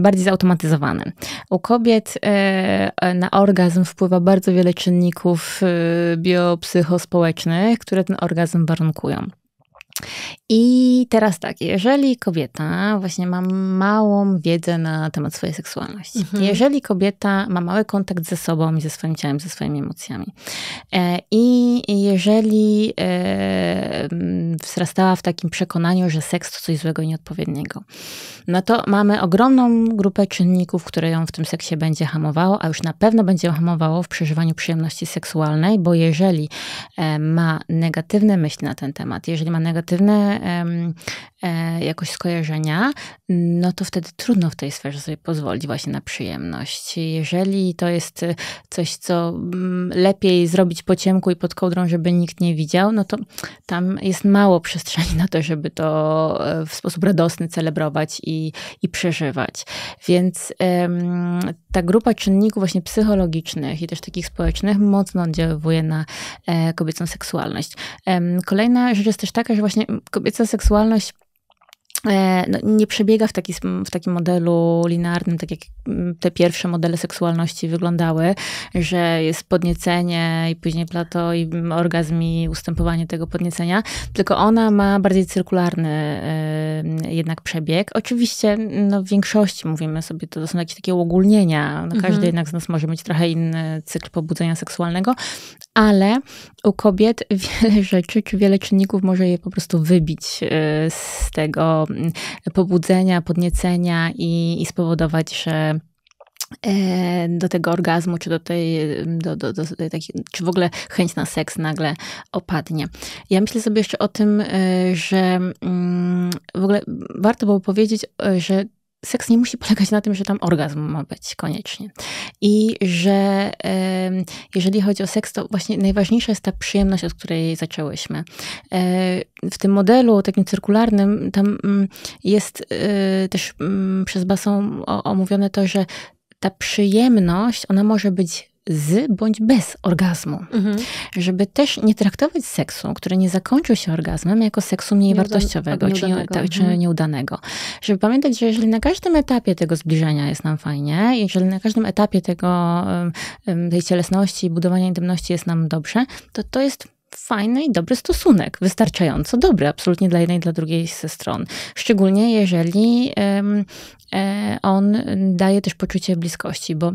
B: bardziej zautomatyzowany. U kobiet e, e, na orgazm wpływa bardzo wiele czynników e, biopsychospołecznych, które ten orgazm warunkują. I teraz tak, jeżeli kobieta właśnie ma małą wiedzę na temat swojej seksualności, mhm. jeżeli kobieta ma mały kontakt ze sobą i ze swoim ciałem, ze swoimi emocjami, e, i jeżeli e, mm, wzrastała w takim przekonaniu, że seks to coś złego i nieodpowiedniego, no to mamy ogromną grupę czynników, które ją w tym seksie będzie hamowało, a już na pewno będzie ją hamowało w przeżywaniu przyjemności seksualnej, bo jeżeli e, ma negatywne myśli na ten temat, jeżeli ma negatywne negatywne jakoś skojarzenia, no to wtedy trudno w tej sferze sobie pozwolić właśnie na przyjemność. Jeżeli to jest coś, co mm, lepiej zrobić po ciemku i pod kołdrą, żeby nikt nie widział, no to tam jest mało przestrzeni na to, żeby to e, w sposób radosny celebrować i, i przeżywać. Więc ta grupa czynników właśnie psychologicznych i też takich społecznych mocno oddziaływuje na e, kobiecą seksualność. kolejna rzecz jest też taka, że właśnie właśnie kobieca seksualność e, no, nie przebiega w, taki, w takim modelu linearnym, tak jak mm, te pierwsze modele seksualności wyglądały, że jest podniecenie i później plato i mm, orgazm i ustępowanie tego podniecenia, tylko ona ma bardziej cyrkularny y, jednak przebieg. Oczywiście mm, no, w większości mówimy sobie, to są jakieś takie uogólnienia. No, każdy mhm. jednak z nas może mieć trochę inny cykl pobudzenia seksualnego, ale u kobiet wiele rzeczy, czy wiele czynników może je po prostu wybić e, z tego mm, pobudzenia, podniecenia i, i spowodować, że e, do tego orgazmu, czy do tej, do, do, do, czy w ogóle chęć na seks nagle opadnie. Ja myślę sobie jeszcze o tym, e, że mm, w ogóle warto było powiedzieć, że seks nie musi polegać na tym, że tam orgazm ma być koniecznie. I że e, jeżeli chodzi o seks, to właśnie najważniejsza jest ta przyjemność, od której zaczęłyśmy. E, w tym modelu takim cyrkularnym tam mm, jest e, też m, mm, przez Basą omówione to, że ta przyjemność, ona może być z bądź bez orgazmu. Mhm. Żeby też nie traktować seksu, który nie zakończył się orgazmem, jako seksu mniej Nieudan wartościowego czy, nie, tak, czy mhm. nieudanego. Żeby pamiętać, że jeżeli na każdym etapie tego zbliżenia jest nam fajnie, jeżeli na każdym etapie tego, tej cielesności i budowania intymności jest nam dobrze, to to jest fajny i dobry stosunek, wystarczająco dobry, absolutnie dla jednej i dla drugiej ze stron. Szczególnie jeżeli um, on daje też poczucie bliskości, bo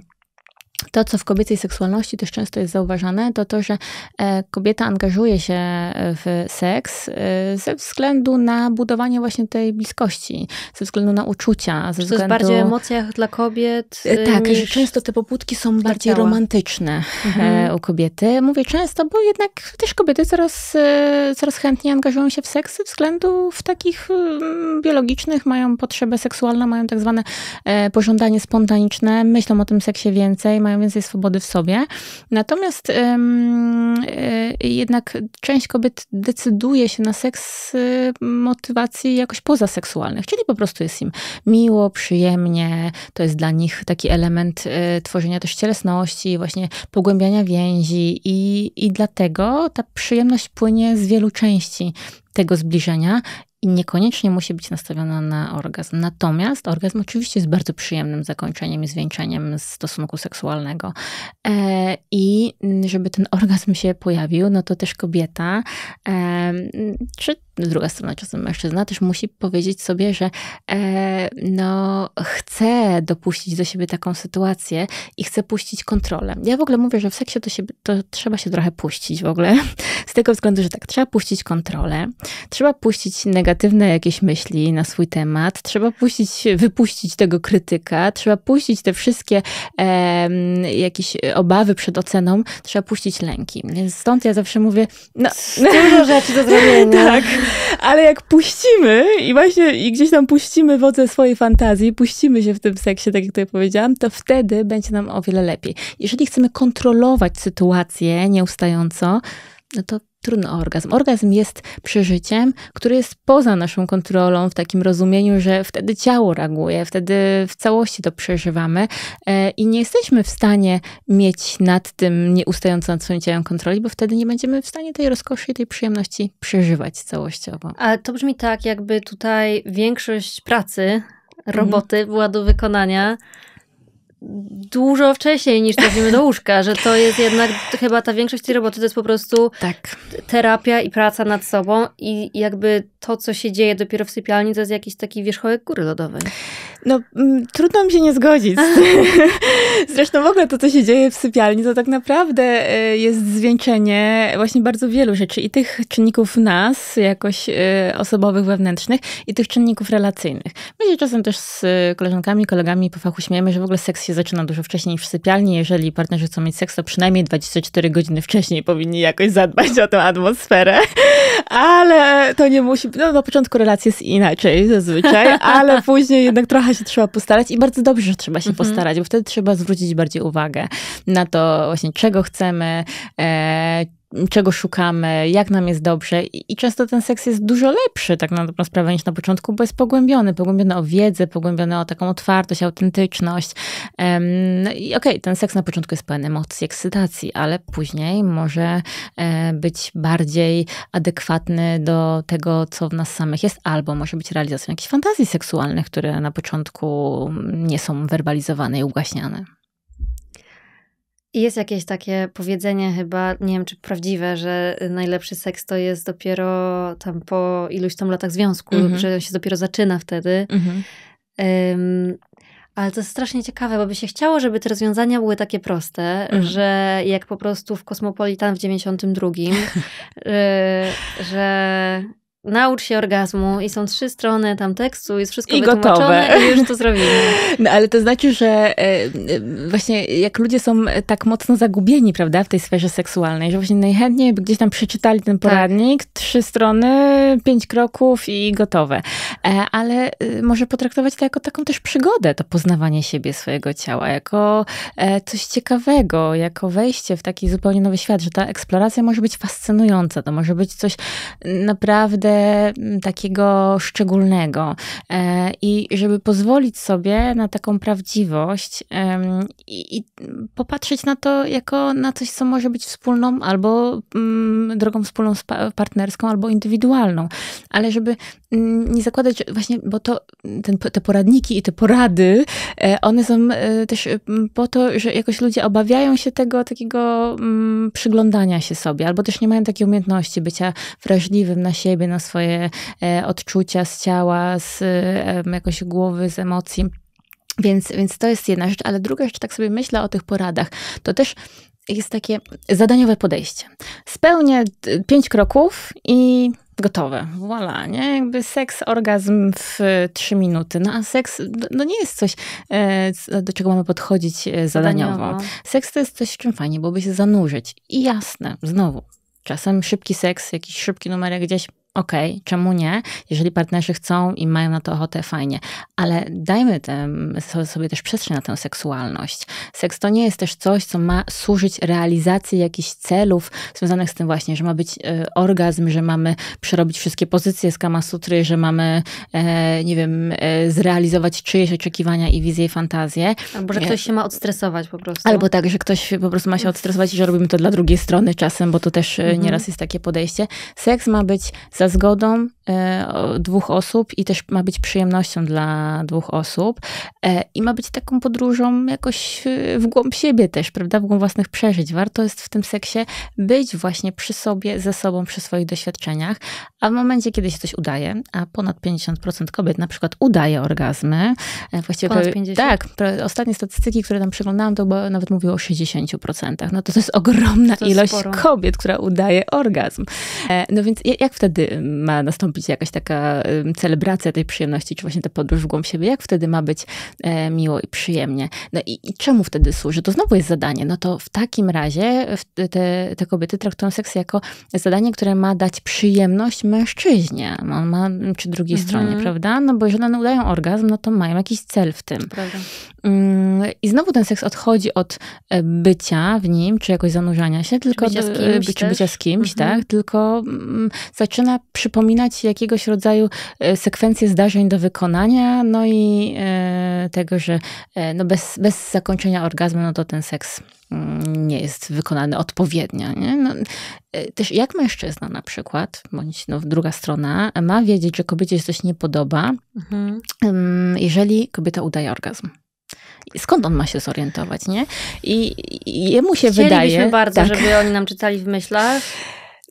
B: to, co w kobiecej seksualności też często jest zauważane, to to, że e, kobieta angażuje się e, w seks e, ze względu na budowanie właśnie tej bliskości, ze względu na uczucia, ze względu... To jest bardziej o
A: emocjach dla kobiet? Tak, że
B: często te pobudki są bardziej ciała. romantyczne mhm. u kobiety. Mówię często, bo jednak też kobiety coraz, coraz chętniej angażują się w seks ze względów takich biologicznych, mają potrzebę seksualną, mają tak zwane pożądanie spontaniczne, myślą o tym seksie więcej, mają więcej swobody w sobie. Natomiast e, jednak część kobiet decyduje się na seks z e, motywacji jakoś pozaseksualnych, czyli po prostu jest im miło, przyjemnie, to jest dla nich taki element e, tworzenia też cielesności, właśnie pogłębiania więzi i, i dlatego ta przyjemność płynie z wielu części tego zbliżenia i niekoniecznie musi być nastawiona na orgazm. Natomiast orgazm oczywiście jest bardzo przyjemnym zakończeniem i zwieńczeniem stosunku seksualnego. E, I żeby ten orgazm się pojawił, no to też kobieta, e, czy druga strona, czasem mężczyzna, też musi powiedzieć sobie, że e, no, chce dopuścić do siebie taką sytuację i chce puścić kontrolę. Ja w ogóle mówię, że w seksie to, się, to trzeba się trochę puścić w ogóle, z tego względu, że tak, trzeba puścić kontrolę, trzeba puścić negatywne jakieś myśli na swój temat, trzeba puścić, wypuścić tego krytyka, trzeba puścić te wszystkie e, jakieś obawy przed oceną, trzeba puścić lęki. Więc stąd ja zawsze mówię, no... Dużo rzeczy do zrobienia. tak. Ale jak puścimy i właśnie i gdzieś tam puścimy wodze swojej fantazji, puścimy się w tym seksie, tak jak tutaj powiedziałam, to wtedy będzie nam o wiele lepiej. Jeżeli chcemy kontrolować sytuację nieustająco, no to trudno orgazm. Orgazm jest przeżyciem, które jest poza naszą kontrolą w takim rozumieniu, że wtedy ciało reaguje, wtedy w całości to przeżywamy e, i nie jesteśmy w stanie mieć nad tym nieustająco nad swoim ciałem kontroli, bo wtedy nie będziemy w stanie tej rozkoszy i tej przyjemności przeżywać całościowo.
A: Ale to brzmi tak, jakby tutaj większość pracy, mhm. roboty mhm. była do wykonania dużo wcześniej niż trafimy do łóżka, że to jest jednak chyba ta większość tej roboty to jest po prostu tak. terapia i praca nad sobą i jakby to, co się dzieje dopiero w
B: sypialni, to jest jakiś taki wierzchołek góry lodowej. No, m, mm, trudno mi się nie zgodzić. Zresztą w ogóle to, co się dzieje w sypialni, to tak naprawdę e, jest zwieńczenie właśnie bardzo wielu rzeczy i tych czynników nas, jakoś e, osobowych, wewnętrznych, i tych czynników relacyjnych. My się czasem też z koleżankami, kolegami po fachu śmiejemy, że w ogóle seks się zaczyna dużo wcześniej niż w sypialni. Jeżeli partnerzy chcą mieć seks, to przynajmniej 24 godziny wcześniej powinni jakoś zadbać o tę atmosferę. Ale to nie musi. No, na początku relacji jest inaczej zazwyczaj, ale później jednak trochę się trzeba postarać i bardzo dobrze, że trzeba się mhm. postarać, bo wtedy trzeba zwrócić bardziej uwagę na to właśnie, czego chcemy, e, czego szukamy, jak nam jest dobrze. I, I, często ten seks jest dużo lepszy tak na dobrą sprawę niż na początku, bo jest pogłębiony, pogłębiony o wiedzę, pogłębiony o taką otwartość, autentyczność. Um, no i okej, okay, ten seks na początku jest pełen emocji, ekscytacji, ale później może e, być bardziej adekwatny do tego, co w nas samych jest, albo może być realizacją jakichś fantazji seksualnych, które na początku nie są werbalizowane i ugaśniane.
A: I jest jakieś takie powiedzenie chyba, nie wiem czy prawdziwe, że y, najlepszy seks to jest dopiero tam po iluś tam latach związku, mhm. że się dopiero zaczyna wtedy. Um, ale to jest strasznie ciekawe, bo by się chciało, żeby te rozwiązania były takie proste, mhm. że jak po prostu w Kosmopolitan w 92, y, że naucz się orgazmu i są trzy strony tam tekstu, jest wszystko I gotowe. i już to zrobimy.
B: No ale to znaczy, że e, e, właśnie jak ludzie są e, tak mocno zagubieni, prawda, w tej sferze seksualnej, że właśnie najchętniej by gdzieś tam przeczytali ten tak. poradnik, tak. trzy strony, pięć kroków i gotowe. Ale może potraktować to jako taką też przygodę, to poznawanie siebie, swojego ciała, jako coś ciekawego, jako wejście w taki zupełnie nowy świat, że ta eksploracja może być fascynująca, to może być coś naprawdę Mm, takiego szczególnego e, i żeby pozwolić sobie na taką prawdziwość i, popatrzeć na to jako na coś, co może być wspólną albo mm, drogą wspólną partnerską, albo indywidualną, ale żeby mm, nie zakładać, właśnie, bo to ten, te poradniki i te porady, e, one są e, też po to, że jakoś ludzie obawiają się tego takiego przyglądania się sobie, albo też nie mają takiej umiejętności bycia wrażliwym na siebie, na na swoje e, odczucia z ciała, z e, jakoś głowy, z emocji. Więc, więc to jest jedna rzecz, ale druga rzecz, tak sobie myślę o tych poradach, to też jest takie zadaniowe podejście. Spełnię pięć kroków i gotowe. Voilà, nie? Jakby seks, orgazm w e, trzy minuty. No a seks, no nie jest coś, do czego mamy podchodzić zadaniowo. zadaniowo. Seks to jest coś, w czym fajnie byłoby się zanurzyć. I jasne, znowu, czasem szybki seks, jakiś szybki numer gdzieś, Okej, okay, czemu nie? Jeżeli partnerzy chcą i mają na to ochotę, fajnie. Ale dajmy sobie też przestrzeń na tę seksualność. Seks to nie jest też coś, co ma służyć realizacji jakichś celów związanych z tym właśnie, że ma być e, orgazm, że mamy przerobić wszystkie pozycje z Kama Sutry, że mamy, e, nie wiem, e, zrealizować czyjeś oczekiwania i wizje i fantazje. Albo że ktoś się
A: ma odstresować po prostu. Albo
B: tak, że ktoś po prostu ma się odstresować i że robimy to dla drugiej strony czasem, bo to też e, mhm. nieraz jest takie podejście. Seks ma być za zgodą e, dwóch osób i też ma być przyjemnością dla dwóch osób e, i ma być taką podróżą jakoś e, w głąb siebie też, prawda, w głąb własnych przeżyć. Warto jest w tym seksie być właśnie przy sobie, ze sobą, przy swoich doświadczeniach, a w momencie, kiedy się coś udaje, a ponad 50% kobiet na przykład udaje orgazmy, e, właściwie ponad 50%. tak, ostatnie statystyki, które tam przeglądałam, to bo nawet mówiło o 60%. No to to jest ogromna to ilość sporo. kobiet, która udaje orgazm. E, no więc jak wtedy ma nastąpić jakaś taka celebracja tej przyjemności, czy właśnie ta podróż w głąb siebie, jak wtedy ma być e, miło i przyjemnie. No i, i czemu wtedy służy? To znowu jest zadanie. No to w takim razie te, te kobiety traktują seks jako zadanie, które ma dać przyjemność mężczyźnie, no, ma, czy drugiej mhm. stronie, prawda? No bo jeżeli one udają orgazm, no to mają jakiś cel w tym. Prawda. Mm, I znowu ten seks odchodzi od e, bycia w nim, czy jakoś zanurzania się, tylko bycia z e, kimś, bycia z kimś tak? mhm. tak? Tylko mm, zaczyna przypominać jakiegoś rodzaju e, sekwencję zdarzeń do wykonania, no i e, tego, że e, no bez, bez zakończenia orgazmu, no to ten seks mm, nie jest wykonany odpowiednio. Nie? No, też jak mężczyzna na przykład, bądź no, druga strona, ma wiedzieć, że kobiecie się coś nie podoba, mhm. jeżeli kobieta udaje orgazm skąd on ma się zorientować, nie? I, i jemu się wydaje... bardzo, tak. żeby oni
A: nam czytali w myślach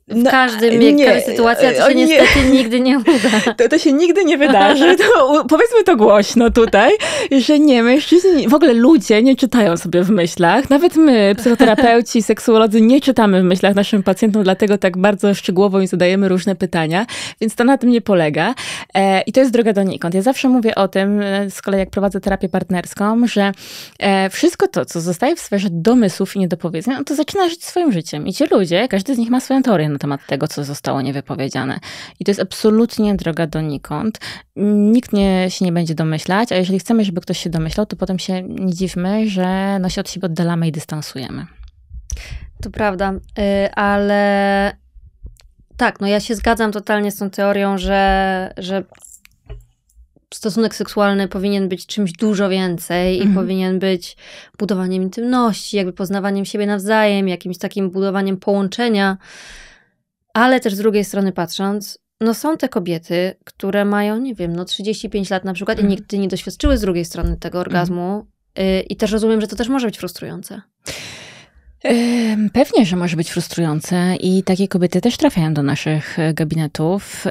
A: w no, każdym e, nie, sytuacja to e, się nie. niestety
B: nigdy nie uda. To, to się nigdy nie wydarzy. To, powiedzmy to głośno tutaj, że nie, mężczyźni, w ogóle ludzie nie czytają sobie w myślach. Nawet my, psychoterapeuci, seksuolodzy, nie czytamy w myślach naszym pacjentom, dlatego tak bardzo szczegółowo im zadajemy różne pytania, więc to na tym nie polega. E, I to jest droga donikąd. Ja zawsze mówię o tym, e, z kolei jak prowadzę terapię partnerską, że e, wszystko to, co zostaje w sferze domysłów i niedopowiedzeń, no to zaczyna żyć swoim życiem. I ci ludzie, każdy z nich ma swoją teorię na temat tego, co zostało niewypowiedziane. I to jest absolutnie droga donikąd. Nikt nie, się nie będzie domyślać, a jeżeli chcemy, żeby ktoś się domyślał, to potem się nie dziwmy, że no się od siebie oddalamy i dystansujemy.
A: To prawda, yy, ale tak, no ja się zgadzam totalnie z tą teorią, że, że stosunek seksualny powinien być czymś dużo więcej mm -hmm. i mhm. powinien być budowaniem intymności, jakby poznawaniem siebie nawzajem, jakimś takim budowaniem połączenia ale też z drugiej strony patrząc, no są te kobiety, które mają, nie wiem, no 35 lat na przykład mm. i mhm. nigdy nie doświadczyły z drugiej strony tego mhm. orgazmu. Mm. Y, I też rozumiem, że to też może być frustrujące.
B: Pewnie, że może być frustrujące i takie kobiety też trafiają do naszych gabinetów.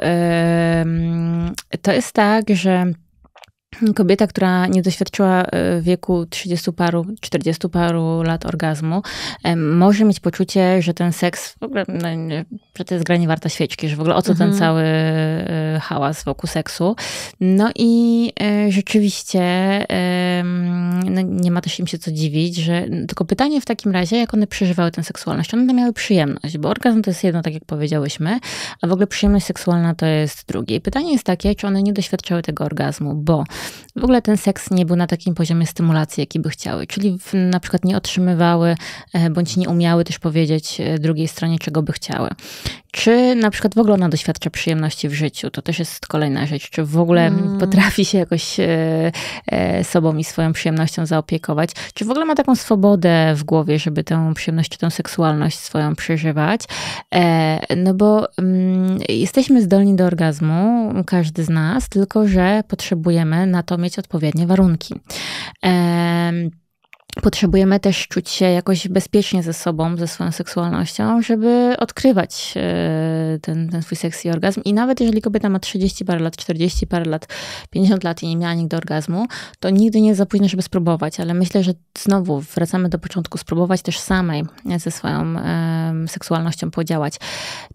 B: To jest tak, że Kobieta, która nie doświadczyła w e, wieku 30 paru, 40 paru lat orgazmu, e, może mieć poczucie, że ten seks, w ogóle, no, że to jest granie warta świeczki, że w ogóle o co mhm. ten cały e, hałas wokół seksu. No i rzeczywiście no, nie ma też im się co dziwić, że tylko pytanie w takim razie, jak one przeżywały tę seksualność. One miały przyjemność, bo orgazm to jest jedno, tak jak powiedziałyśmy, a w ogóle przyjemność seksualna to jest drugie. I pytanie jest takie, czy one nie doświadczały tego orgazmu, bo w ogóle ten seks nie był na takim poziomie stymulacji, jaki by chciały. Czyli w, na przykład nie otrzymywały e, bądź nie umiały też powiedzieć e, drugiej stronie, czego by chciały. Czy na przykład w ogóle ona doświadcza przyjemności w życiu? To też jest kolejna rzecz. Czy w ogóle mm. potrafi się jakoś e, e, sobą i swoją przyjemnością zaopiekować? Czy w ogóle ma taką swobodę w głowie, żeby tę przyjemność, czy tę seksualność swoją przeżywać? E, no bo mm, jesteśmy zdolni do orgazmu, każdy z nas, tylko że potrzebujemy na to mieć odpowiednie warunki potrzebujemy też czuć się jakoś bezpiecznie ze sobą, ze swoją seksualnością, żeby odkrywać e, ten, ten swój seks i orgazm. I nawet jeżeli kobieta ma 30 parę lat, 40 parę lat, 50 lat i nie miała nigdy orgazmu, to nigdy nie jest za późno, żeby spróbować. Ale myślę, że znowu wracamy do początku, spróbować też samej ze swoją seksualnością podziałać.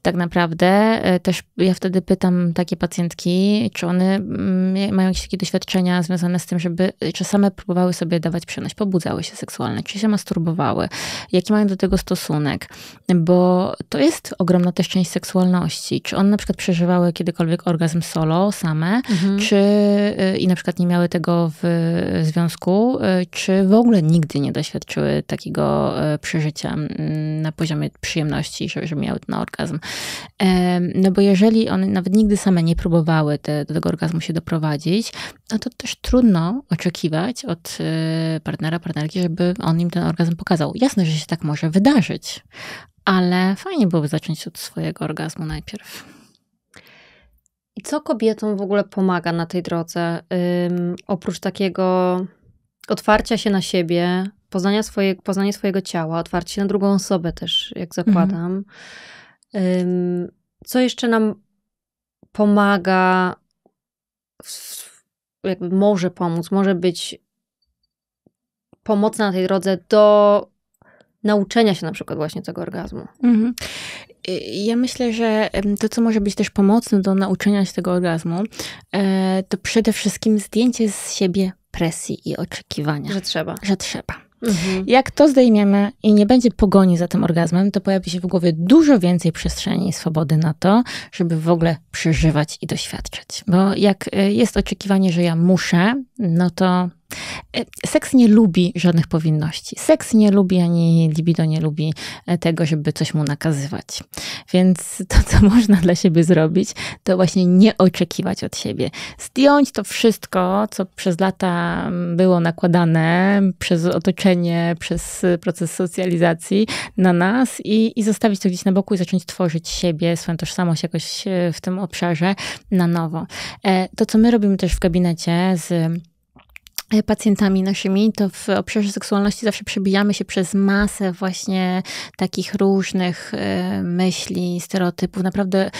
B: Tak naprawdę e, też ja wtedy pytam takie pacjentki, czy one mm, mają jakieś takie doświadczenia związane z tym, żeby, czy same próbowały sobie dawać przyjemność, pobudzały się się seksualne, czy się masturbowały, jaki mają do tego stosunek, bo to jest ogromna też część seksualności. Czy one na przykład przeżywały kiedykolwiek orgazm solo, same, mhm. czy y, i na przykład nie miały tego w związku, y, czy w ogóle nigdy nie doświadczyły takiego y, przeżycia mm, na poziomie przyjemności, że, że miały ten orgazm. No bo jeżeli one nawet nigdy same nie próbowały te, do tego orgazmu się doprowadzić, no to też trudno oczekiwać od partnera, partnerki, żeby on im ten orgazm pokazał. Jasne, że się tak może wydarzyć, ale fajnie byłoby zacząć od swojego orgazmu najpierw.
A: I co kobietom w ogóle pomaga na tej drodze? Ym, oprócz takiego otwarcia się na siebie, poznania swoje, poznanie swojego ciała, otwarcia się na drugą osobę też, jak zakładam. Mhm. Ym, co jeszcze nam pomaga, jakby może pomóc, może być pomocna na tej
B: drodze do nauczenia się na przykład właśnie tego orgazmu. Mhm. Y, ja myślę, że to, co może być też pomocne do nauczenia się tego orgazmu, e, to przede wszystkim zdjęcie z siebie presji i oczekiwania. Że trzeba. Że trzeba. Mhm. Jak to zdejmiemy i nie będzie pogoni za tym orgazmem, to pojawi się w głowie dużo więcej przestrzeni i swobody na to, żeby w ogóle przeżywać i doświadczać. Bo jak e, jest oczekiwanie, że ja muszę, no to E, seks nie lubi żadnych powinności. Seks nie lubi, ani libido nie lubi e, tego, żeby coś mu nakazywać. Więc to, co można dla siebie zrobić, to właśnie nie oczekiwać od siebie. Zdjąć to wszystko, co przez lata mm, było nakładane przez otoczenie, przez proces socjalizacji na nas i, i zostawić to gdzieś na boku i zacząć tworzyć siebie, swoją tożsamość jakoś e, w tym obszarze na nowo. To, co my robimy też w gabinecie z E, pacjentami naszymi, to w obszarze seksualności zawsze przebijamy się przez masę właśnie takich różnych e, myśli, stereotypów. Naprawdę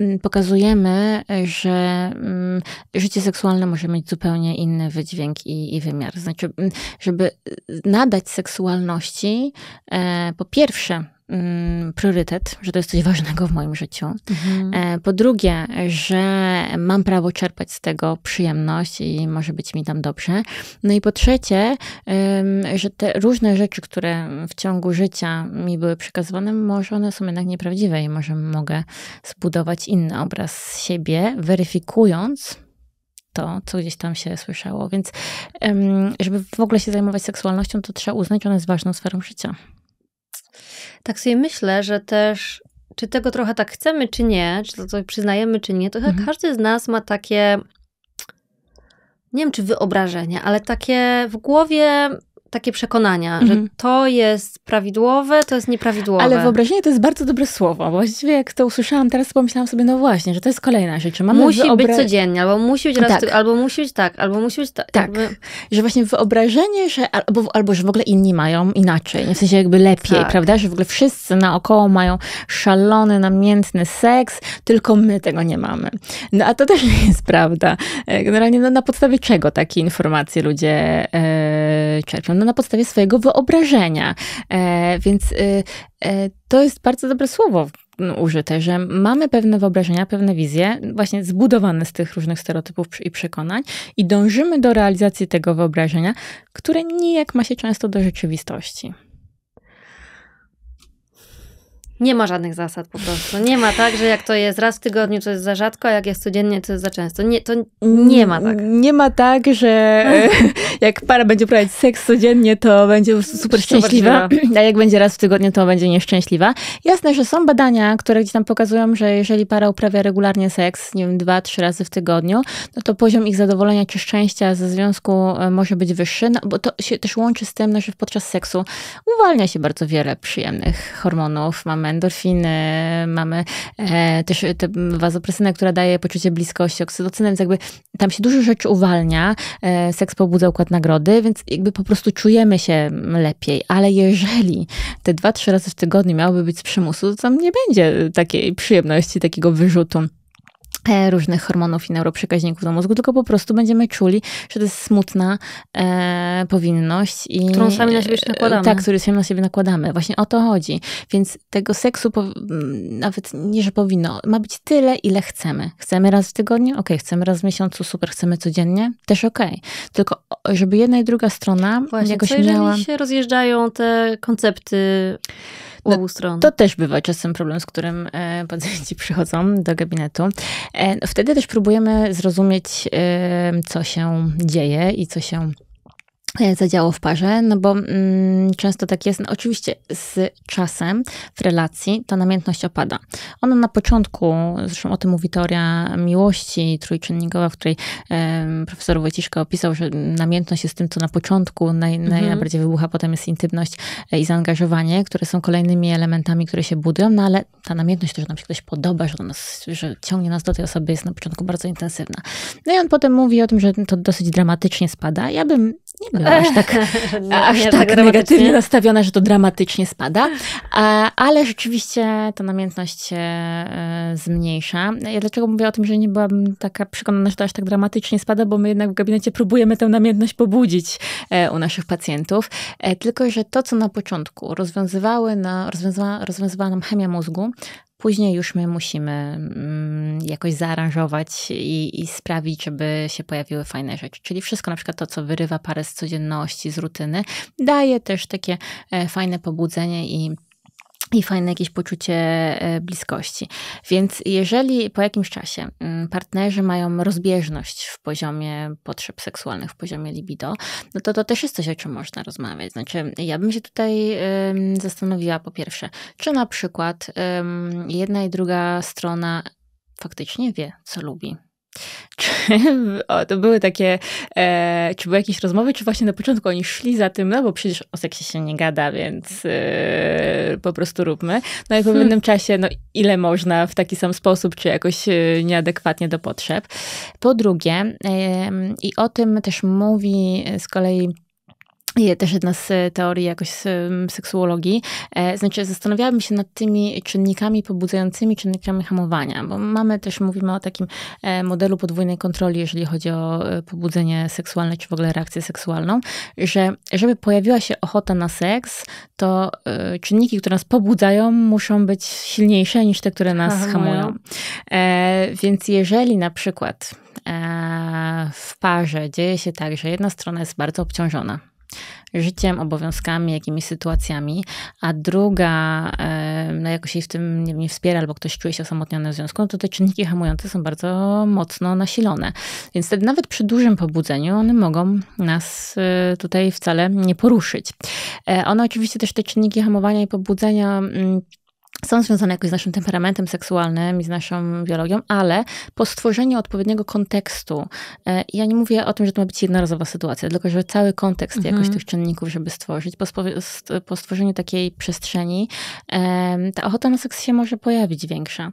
B: mm, pokazujemy, e, że mm, życie seksualne może mieć zupełnie inny wydźwięk i, i wymiar. Znaczy, mm, żeby nadać seksualności, po pierwsze, Mm, priorytet, że to jest coś ważnego w moim życiu. Mhm. E, po drugie, że mam prawo czerpać z tego przyjemność i może być mi tam dobrze. No i po trzecie, że te różne rzeczy, które w ciągu życia mi były przekazywane, może one są jednak nieprawdziwe i może mogę zbudować inny obraz siebie, weryfikując to, co gdzieś tam się słyszało. Więc żeby w ogóle się zajmować seksualnością, to trzeba uznać, że ona jest ważną sferą życia.
A: Tak sobie myślę, że też czy tego trochę tak chcemy, czy nie, czy to, to przyznajemy, czy nie, to mhm. każdy z nas ma takie, nie wiem czy wyobrażenie, ale takie w głowie takie przekonania, mhm. że to jest prawidłowe, to jest nieprawidłowe. Ale wyobrażenie
B: to jest bardzo dobre słowo. Właściwie jak to usłyszałam teraz, pomyślałam sobie, no właśnie, że to jest kolejna rzecz. Mamy musi wyobra... być codziennie,
A: albo musi być raz, tak. tu,
B: albo musi być tak, albo musi być tak. Jakby... Że właśnie wyobrażenie, że albo, albo że w ogóle inni mają inaczej, w sensie jakby lepiej, tak. prawda? Że w ogóle wszyscy naokoło mają szalony, namiętny seks, tylko my tego nie mamy. No a to też nie jest prawda. E, generalnie no, na podstawie czego takie informacje ludzie e, czerpią? No, na podstawie swojego wyobrażenia. E, więc y, e, to jest bardzo dobre słowo mm, użyte, że mamy pewne wyobrażenia, pewne wizje, właśnie zbudowane z tych różnych stereotypów i przekonań, i dążymy do realizacji tego wyobrażenia, które nijak ma się często do rzeczywistości.
A: Nie ma żadnych zasad po prostu. Nie ma tak, że jak to jest raz w tygodniu, to jest za rzadko, a jak jest codziennie, to jest za często. Nie, to
B: nie ma tak. Nie ma tak, że jak para będzie uprawiać seks codziennie, to będzie super szczęśliwa, a jak będzie raz w tygodniu, to będzie nieszczęśliwa. Jasne, że są badania, które gdzieś tam pokazują, że jeżeli para uprawia regularnie seks, nie wiem, dwa, trzy razy w tygodniu, no to poziom ich zadowolenia czy szczęścia ze związku e, może być wyższy, no, bo to się też łączy z tym, no, że podczas seksu uwalnia się bardzo wiele przyjemnych hormonów, mamy mamy endorfiny, mamy e, też te wazopresynę, która daje poczucie bliskości, oksytocynę, więc jakby tam się dużo rzeczy uwalnia, e, seks pobudza układ nagrody, więc jakby po prostu czujemy się lepiej, ale jeżeli te dwa, trzy razy w tygodniu miałoby być z przymusu, to tam nie będzie takiej przyjemności, takiego wyrzutu różnych hormonów i neuroprzekaźników do mózgu, tylko po prostu będziemy czuli, że to jest smutna e, powinność. I, którą sami na siebie e, nakładamy. Tak, który sami na siebie nakładamy. Właśnie o to chodzi. Więc tego seksu po, nawet nie, że powinno. Ma być tyle, ile chcemy. Chcemy raz w tygodniu? ok, Chcemy raz w miesiącu? Super. Chcemy codziennie? Też ok. Tylko żeby jedna i druga strona Właśnie, jakoś co, miała... jeżeli się rozjeżdżają te koncepty no, obu stron. to też bywa czasem problem, z którym e, pacjenci przychodzą do gabinetu. E, no, wtedy też próbujemy zrozumieć, e, co się dzieje i co się zadziało w parze, no bo mm, często tak jest. No oczywiście z czasem w relacji ta namiętność opada. Ona na początku, zresztą o tym mówi teoria miłości trójczynnikowa, w której profesor Wojciszka opisał, że namiętność jest tym, co na początku naj, mhm. najbardziej wybucha, potem jest intymność e, i zaangażowanie, które są kolejnymi elementami, które się budują, no ale ta namiętność, to, że nam się ktoś podoba, że, nas, że ciągnie nas do tej osoby jest na początku bardzo intensywna. No i on potem mówi o tym, że to dosyć dramatycznie spada. Ja bym nie byłam aż tak, aż tak, tak, tak negatywnie nastawiona, że to dramatycznie spada, ale rzeczywiście ta namiętność się e, zmniejsza. Ja dlaczego mówię o tym, że nie byłabym taka przekonana, że to aż tak dramatycznie spada, bo my jednak w gabinecie próbujemy tę namiętność pobudzić e, u naszych pacjentów, e, tylko że to, co na początku rozwiązywały na, rozwiązywa, rozwiązywała nam chemia mózgu, Później już my musimy mm, jakoś zaaranżować i, i, sprawić, żeby się pojawiły fajne rzeczy. Czyli wszystko na przykład to, co wyrywa parę z codzienności, z rutyny, daje też takie e, fajne pobudzenie i i fajne jakieś poczucie e, bliskości. Więc jeżeli po jakimś czasie mm, partnerzy mają rozbieżność w poziomie potrzeb seksualnych, w poziomie libido, no to to też jest coś, o czym można rozmawiać. Znaczy, ja bym się tutaj zastanowiła po pierwsze, czy na przykład jedna i druga strona faktycznie wie, co lubi, Czy o, to były takie, e, czy były jakieś rozmowy, czy właśnie na początku oni szli za tym, no bo przecież o seksie się nie gada, więc e, po prostu róbmy. No i w hmm. pewnym hmm. czasie, no ile można w taki sam sposób, czy jakoś e, nieadekwatnie do potrzeb. Po drugie, i o tym też mówi z kolei też jedna z e, teorii jakoś seksuologii. E, znaczy, zastanawiałabym się nad tymi czynnikami pobudzającymi, czynnikami hamowania, bo mamy też, mówimy o takim e, modelu podwójnej kontroli, jeżeli chodzi o pobudzenie seksualne, czy w ogóle reakcję seksualną, że żeby pojawiła się ochota na seks, to czynniki, które nas pobudzają, muszą być silniejsze niż te, które nas Aha, hamują. Więc jeżeli na przykład w parze dzieje się tak, że jedna strona jest bardzo obciążona, życiem, obowiązkami, jakimiś sytuacjami, a druga, no jakoś jej w tym nie, nie wspiera, albo ktoś czuje się osamotniony w związku, no to te czynniki hamujące są bardzo mocno nasilone. Więc wtedy nawet przy dużym pobudzeniu one mogą nas y, tutaj wcale nie poruszyć. E, one oczywiście też te czynniki hamowania i pobudzenia mm, są związane jakoś z naszym temperamentem seksualnym i z naszą biologią, ale po stworzeniu odpowiedniego kontekstu, e, ja nie mówię o tym, że to ma być jednorazowa sytuacja, tylko że cały kontekst mhm. jakoś tych czynników, żeby stworzyć, po, po stworzeniu takiej przestrzeni, ta ochota na seks się może pojawić większa.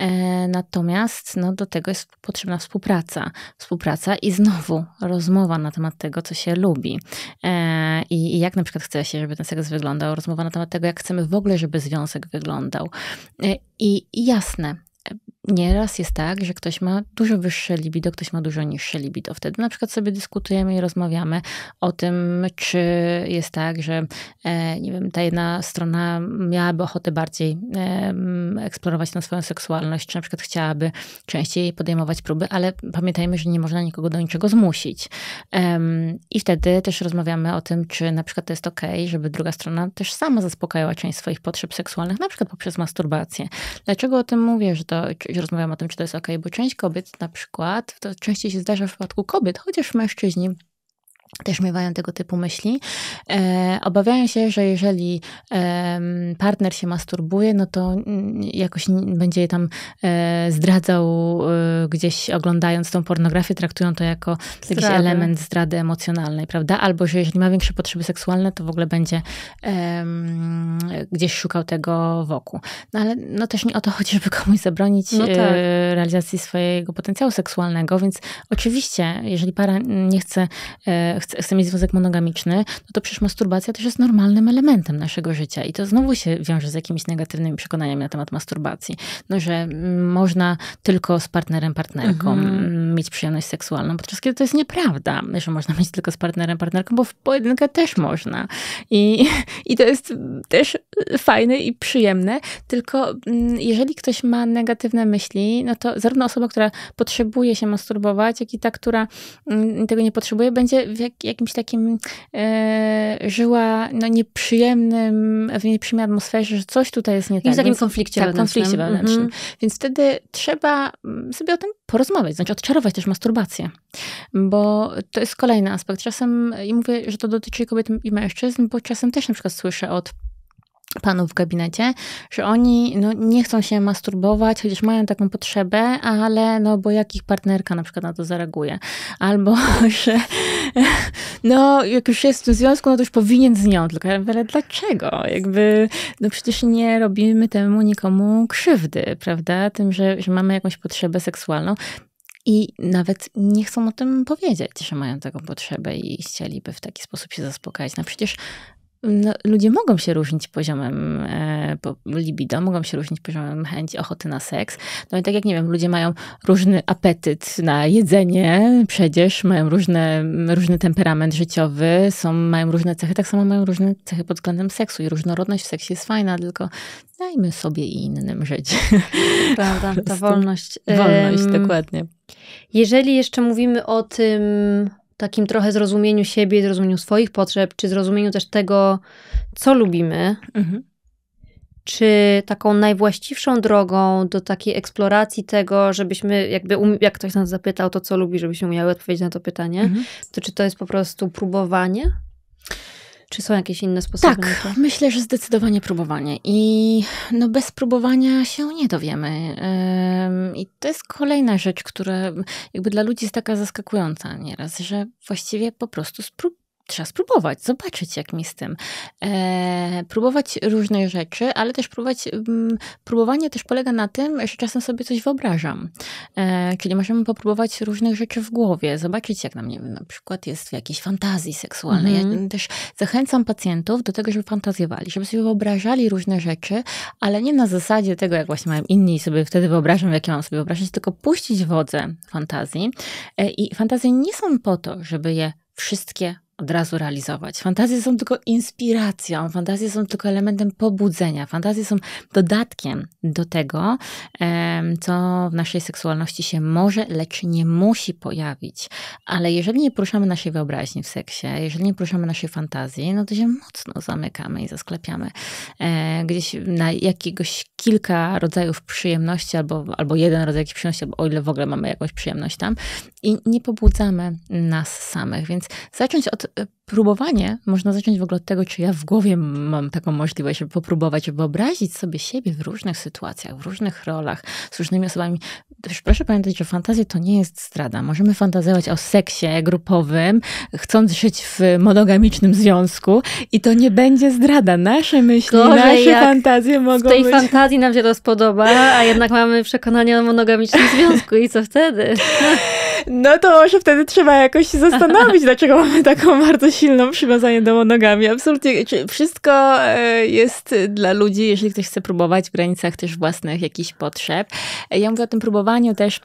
B: E, natomiast no, do tego jest potrzebna współpraca. Współpraca i znowu rozmowa na temat tego, co się lubi. E, I, i jak na przykład chce się, żeby ten seks wyglądał, rozmowa na temat tego, jak chcemy w ogóle, żeby związek wyglądał wyglądał. E, I jasne, Nieraz jest tak, że ktoś ma dużo wyższe libido, ktoś ma dużo niższe libido. Wtedy na przykład sobie dyskutujemy i rozmawiamy o tym, czy jest tak, że e, nie wiem, ta jedna strona miałaby ochotę bardziej e, eksplorować na swoją seksualność, czy na przykład chciałaby częściej podejmować próby, ale pamiętajmy, że nie można nikogo do niczego zmusić. I wtedy też rozmawiamy o tym, czy na przykład to jest ok, żeby druga strona też sama zaspokajała część swoich potrzeb seksualnych, na przykład poprzez masturbację. Dlaczego o tym mówię, że to że rozmawiam o tym, czy to jest ok, bo część kobiet na przykład, to częściej się zdarza w przypadku kobiet, chociaż mężczyźni też miewają tego typu myśli. E, obawiają się, że jeżeli e, partner się masturbuje, no to jakoś będzie je tam e, zdradzał e, gdzieś oglądając tą pornografię, traktują to jako Zdrady. jakiś element zdrady emocjonalnej, prawda? Albo że jeżeli ma większe potrzeby seksualne, to w ogóle będzie gdzieś szukał tego wokół. No ale no też nie o to chodzi, żeby komuś zabronić no e, tak. realizacji swojego potencjału seksualnego, więc oczywiście, jeżeli para nie chce e, chce, chce mieć związek monogamiczny, no to przecież masturbacja też jest normalnym elementem naszego życia. I to znowu się wiąże z jakimiś negatywnymi przekonaniami na temat masturbacji. No, że mm, można tylko z partnerem, partnerką mhm. mieć przyjemność seksualną, podczas kiedy to jest nieprawda, że można mieć tylko z partnerem, partnerką, bo w pojedynkę też można. I, i to jest też fajne i przyjemne, tylko mm, jeżeli ktoś ma negatywne myśli, no to zarówno osoba, która potrzebuje się masturbować, jak i ta, która mm, tego nie potrzebuje, będzie w jak, jakimś takim e, żyła no, nieprzyjemnym, w nieprzyjemnej atmosferze, że coś tutaj jest nie tak. I w takim konflikcie tak, wewnętrznym. konflikcie wewnętrznym. Mhm. Więc wtedy trzeba mm, sobie o tym porozmawiać, znaczy odczarować też masturbację. Bo to jest kolejny aspekt. Czasem, i mówię, że to dotyczy kobiet i mężczyzn, bo czasem też na przykład słyszę od panów w gabinecie, że oni no, nie chcą się masturbować, chociaż mają taką potrzebę, ale no bo jak ich partnerka na przykład na to zareaguje. Albo, że no jak już jest w tym związku, no to już powinien z nią. Tylko ale dlaczego? Jakby, no przecież nie robimy temu nikomu krzywdy, prawda? Tym, że, że mamy jakąś potrzebę seksualną. I nawet nie chcą o tym powiedzieć, że mają taką potrzebę i chcieliby w taki sposób się zaspokajać. No przecież no, ludzie mogą się różnić poziomem e, libido, mogą się różnić poziomem chęci, ochoty na seks. No i tak jak nie wiem, ludzie mają różny apetyt na jedzenie, przecież mają różne, różny temperament życiowy, są, mają różne cechy, tak samo mają różne cechy pod względem seksu i różnorodność w seksie jest fajna, tylko dajmy sobie i innym żyć. Prawda, ta wolność. Wolność, um, dokładnie.
A: Jeżeli jeszcze mówimy o tym takim trochę zrozumieniu siebie, zrozumieniu swoich potrzeb, czy zrozumieniu też tego, co lubimy, mhm. czy taką najwłaściwszą drogą do takiej eksploracji tego, żebyśmy, jakby, um, jak ktoś nas zapytał to, co lubi, żebyśmy umiały odpowiedzieć na to pytanie, mhm. to czy to jest po prostu próbowanie? Czy są jakieś inne
B: sposoby? Tak, myślę, że zdecydowanie próbowanie. I no bez próbowania się nie dowiemy. I to jest kolejna rzecz, która jakby dla ludzi jest taka zaskakująca nieraz, że właściwie po prostu sprób trzeba spróbować, zobaczyć jak mi z tym. E, próbować różne rzeczy, ale też próbować, m, mm, próbowanie też polega na tym, że czasem sobie coś wyobrażam. E, czyli możemy popróbować różnych rzeczy w głowie, zobaczyć jak nam, nie wiem, na przykład jest w jakiejś fantazji seksualnej. Mm. Ja mhm. też zachęcam pacjentów do tego, żeby fantazjowali, żeby sobie wyobrażali różne rzeczy, ale nie na zasadzie tego, jak właśnie mają inni i sobie wtedy wyobrażam, jakie mam sobie wyobrażać, tylko puścić wodze fantazji. E, I fantazje nie są po to, żeby je wszystkie od razu realizować. Fantazje są tylko inspiracją, fantazje są tylko elementem pobudzenia, fantazje są dodatkiem do tego, co w naszej seksualności się może, lecz nie musi pojawić. Ale jeżeli nie poruszamy naszej wyobraźni w seksie, jeżeli nie poruszamy naszej fantazji, no to się mocno zamykamy i zasklepiamy e, gdzieś na jakiegoś kilka rodzajów przyjemności, albo, albo jeden rodzaj jakiejś przyjemności, o ile w ogóle mamy jakąś przyjemność tam, i nie pobudzamy nas samych. Więc zacząć od e, próbowanie można zacząć w ogóle od tego, czy ja w głowie mam taką możliwość, żeby popróbować, wyobrazić sobie siebie w różnych sytuacjach, w różnych rolach, z różnymi osobami. Też proszę pamiętać, że fantazja to nie jest strada. Możemy fantazjować o seksie grupowym, chcąc żyć w monogamicznym związku i to nie będzie zdrada. Nasze myśli, Gorzej, nasze fantazje mogą być... W tej być...
A: fantazji nam się to spodoba, a jednak mamy przekonanie o monogamicznym związku i co wtedy?
B: No to może wtedy trzeba jakoś się zastanowić, dlaczego mamy taką bardzo silną przywiązanie do monogami. Absolutnie wszystko e, jest dla ludzi, jeżeli ktoś chce próbować w granicach też własnych jakichś potrzeb. E, ja mówię o tym próbowaniu też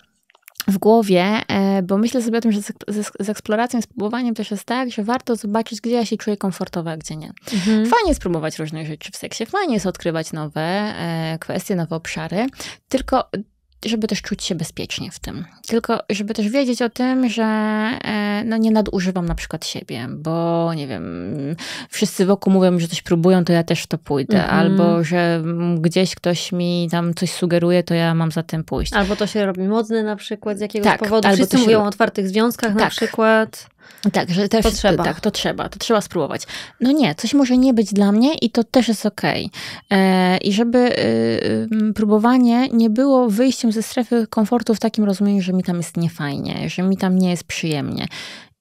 B: w głowie, e, bo myślę sobie o tym, że z, z eksploracją, z próbowaniem też jest tak, że warto zobaczyć, gdzie ja się czuję komfortowa, a gdzie nie. Mhm. Fajnie jest próbować różnych rzeczy w seksie, fajnie jest odkrywać nowe kwestie, nowe obszary, tylko żeby też czuć się bezpiecznie w tym. Tylko, żeby też wiedzieć o tym, że e, no, nie nadużywam na przykład siebie, bo nie wiem, wszyscy wokół mówią, że coś próbują, to ja też w to pójdę. Mm -hmm. Albo, że gdzieś ktoś mi tam coś sugeruje, to ja mam za tym pójść.
A: Albo to się robi modne na przykład z jakiegoś tak, powodu. Wszyscy mówią o otwartych związkach tak. na
B: przykład. Tak, że też to trzeba. Tak, to trzeba, to trzeba spróbować. No nie, coś może nie być dla mnie i to też jest okej. Okay. E, I żeby y, y, próbowanie nie było wyjściem ze strefy komfortu w takim rozumieniu, że mi tam jest niefajnie, że mi tam nie jest przyjemnie.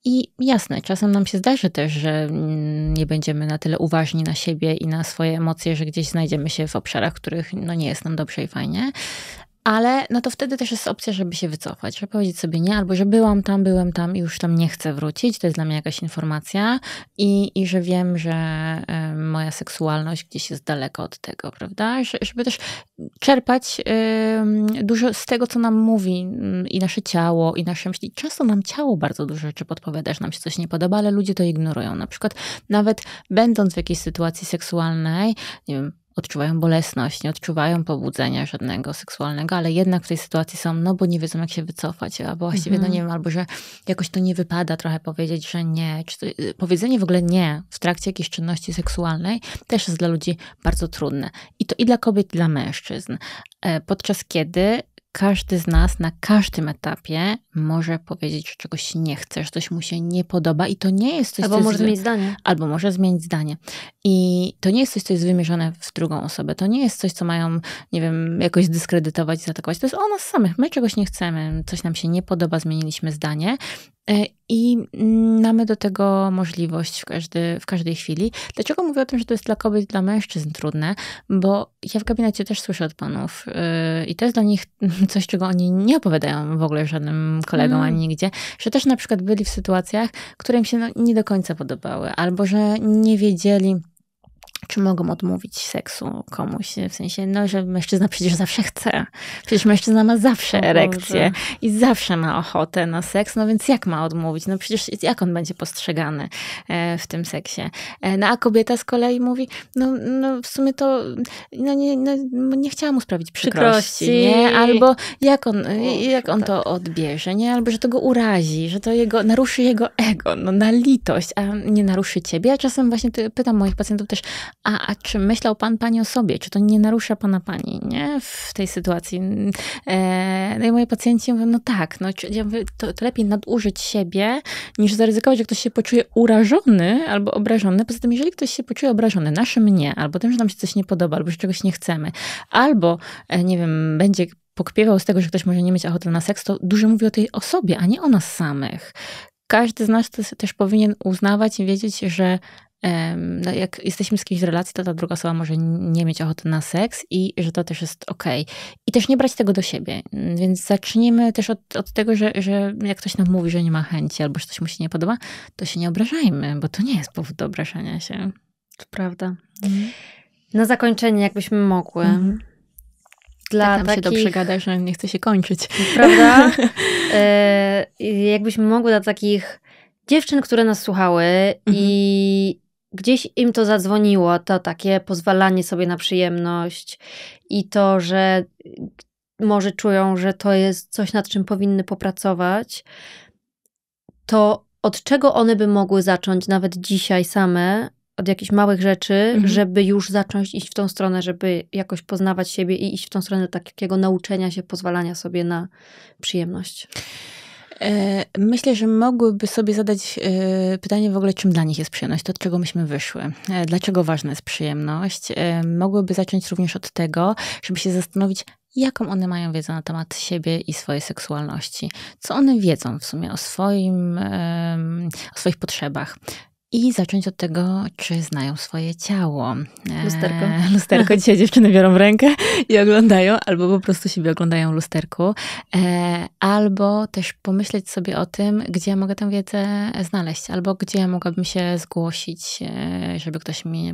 B: I jasne, czasem nam się zdarzy też, że mm, nie będziemy na tyle uważni na siebie i na swoje emocje, że gdzieś znajdziemy się w obszarach, w których no, nie jest nam dobrze i fajnie, ale no to wtedy też jest opcja, żeby się wycofać, żeby powiedzieć sobie nie, albo że byłam tam, byłem tam i już tam nie chcę wrócić. To jest dla mnie jakaś informacja i, i że wiem, że y, moja seksualność gdzieś jest daleko od tego, prawda? Że, żeby też czerpać y, dużo z tego, co nam mówi y, i nasze ciało, i nasze myśli. Często nam ciało bardzo dużo rzeczy podpowiada, że nam się coś nie podoba, ale ludzie to ignorują. Na przykład nawet będąc w jakiejś sytuacji seksualnej, nie wiem, odczuwają bolesność, nie odczuwają pobudzenia żadnego seksualnego, ale jednak w tej sytuacji są, no bo nie wiedzą, jak się wycofać, albo właściwie, mm -hmm. no mhm. nie wiem, albo że jakoś to nie wypada trochę powiedzieć, że nie. To, y, powiedzenie w ogóle nie w trakcie jakiejś czynności seksualnej też jest dla ludzi bardzo trudne. I to i dla kobiet, i dla mężczyzn. E, podczas kiedy każdy z nas na każdym etapie może powiedzieć, że czegoś nie chce, że coś mu się nie podoba i to nie jest coś, Albo co może zmienić zdanie. Albo może zmienić zdanie. I to nie jest coś, co jest wymierzone w drugą osobę. To nie jest coś, co mają, nie wiem, jakoś dyskredytować, zaatakować. To jest o nas samych. My czegoś nie chcemy, coś nam się nie podoba, zmieniliśmy zdanie. E, I mm, mamy do tego możliwość w, każdy, w każdej chwili. Dlaczego mówię o tym, że to jest dla kobiet, dla mężczyzn trudne? Bo ja w gabinecie też słyszę od panów yy, i to jest dla nich coś, czego oni nie opowiadają w ogóle żadnym kolegom, mm. ani nigdzie, że też na przykład byli w sytuacjach, które im się no, nie do końca podobały, albo że nie wiedzieli, czy mogą odmówić seksu komuś, w sensie, no, że mężczyzna przecież zawsze chce. Przecież mężczyzna ma zawsze o erekcję Boże. i zawsze ma ochotę na seks, no więc jak ma odmówić? No przecież jak on będzie postrzegany e, w tym seksie? E, no a kobieta z kolei mówi, no, no w sumie to, no nie, no, nie chciała mu sprawić przykrości, przykrości. nie? Albo jak on, Uf, jak on tak. to odbierze, nie? Albo, że to go urazi, że to jego, naruszy jego ego, no na litość, a nie naruszy ciebie. Ja czasem właśnie pytam moich pacjentów też, a, a czy myślał pan pani o sobie? Czy to nie narusza pana pani nie? w tej sytuacji? E, no i moi pacjenci mówią, no tak, no, ja mówię, to, to, lepiej nadużyć siebie, niż zaryzykować, że ktoś się poczuje urażony albo obrażony. Poza tym, jeżeli ktoś się poczuje obrażony naszym mnie, albo tym, że nam się coś nie podoba, albo że czegoś nie chcemy, albo, e, nie wiem, będzie pokpiewał z tego, że ktoś może nie mieć ochoty na seks, to dużo mówi o tej osobie, a nie o nas samych. Każdy z nas też powinien uznawać i wiedzieć, że no jak jesteśmy z kimś w relacji, to ta druga osoba może nie mieć ochoty na seks i że to też jest okej. Okay. I też nie brać tego do siebie. Więc zacznijmy też od, od tego, że, że jak ktoś nam mówi, że nie ma chęci albo że coś mu się nie podoba, to się nie obrażajmy, bo to nie jest powód do obrażania się. To prawda.
A: Mhm. Na zakończenie, jakbyśmy mogły. Mhm. Dla tak tam takich... się dobrze gada, że nie chce się kończyć. Prawda? y jakbyśmy mogły dla takich dziewczyn, które nas słuchały mhm. i gdzieś im to zadzwoniło, to takie pozwalanie sobie na przyjemność i to, że y, może czują, że to jest coś, nad czym powinny popracować, to od czego one by mogły zacząć nawet dzisiaj same, od jakichś małych rzeczy, mhm. żeby już zacząć iść w tą stronę, żeby jakoś poznawać siebie i iść w tą stronę takiego nauczenia
B: się, pozwalania sobie na przyjemność? E, myślę, że mogłyby sobie zadać e, pytanie w ogóle, czym dla nich jest przyjemność, to od czego myśmy wyszły, e, dlaczego ważna jest przyjemność. Mogłyby zacząć również od tego, żeby się zastanowić, jaką one mają wiedzę na temat siebie i swojej seksualności. Co one wiedzą w sumie o, swoim, o swoich potrzebach, i zacząć od tego, czy znają swoje ciało. E, lusterko. lusterko. Dzisiaj dziewczyny biorą rękę i oglądają, albo po prostu siebie oglądają lusterku. E, albo też pomyśleć sobie o tym, gdzie ja mogę tę wiedzę znaleźć, albo gdzie ja mogłabym się zgłosić, e, żeby ktoś mnie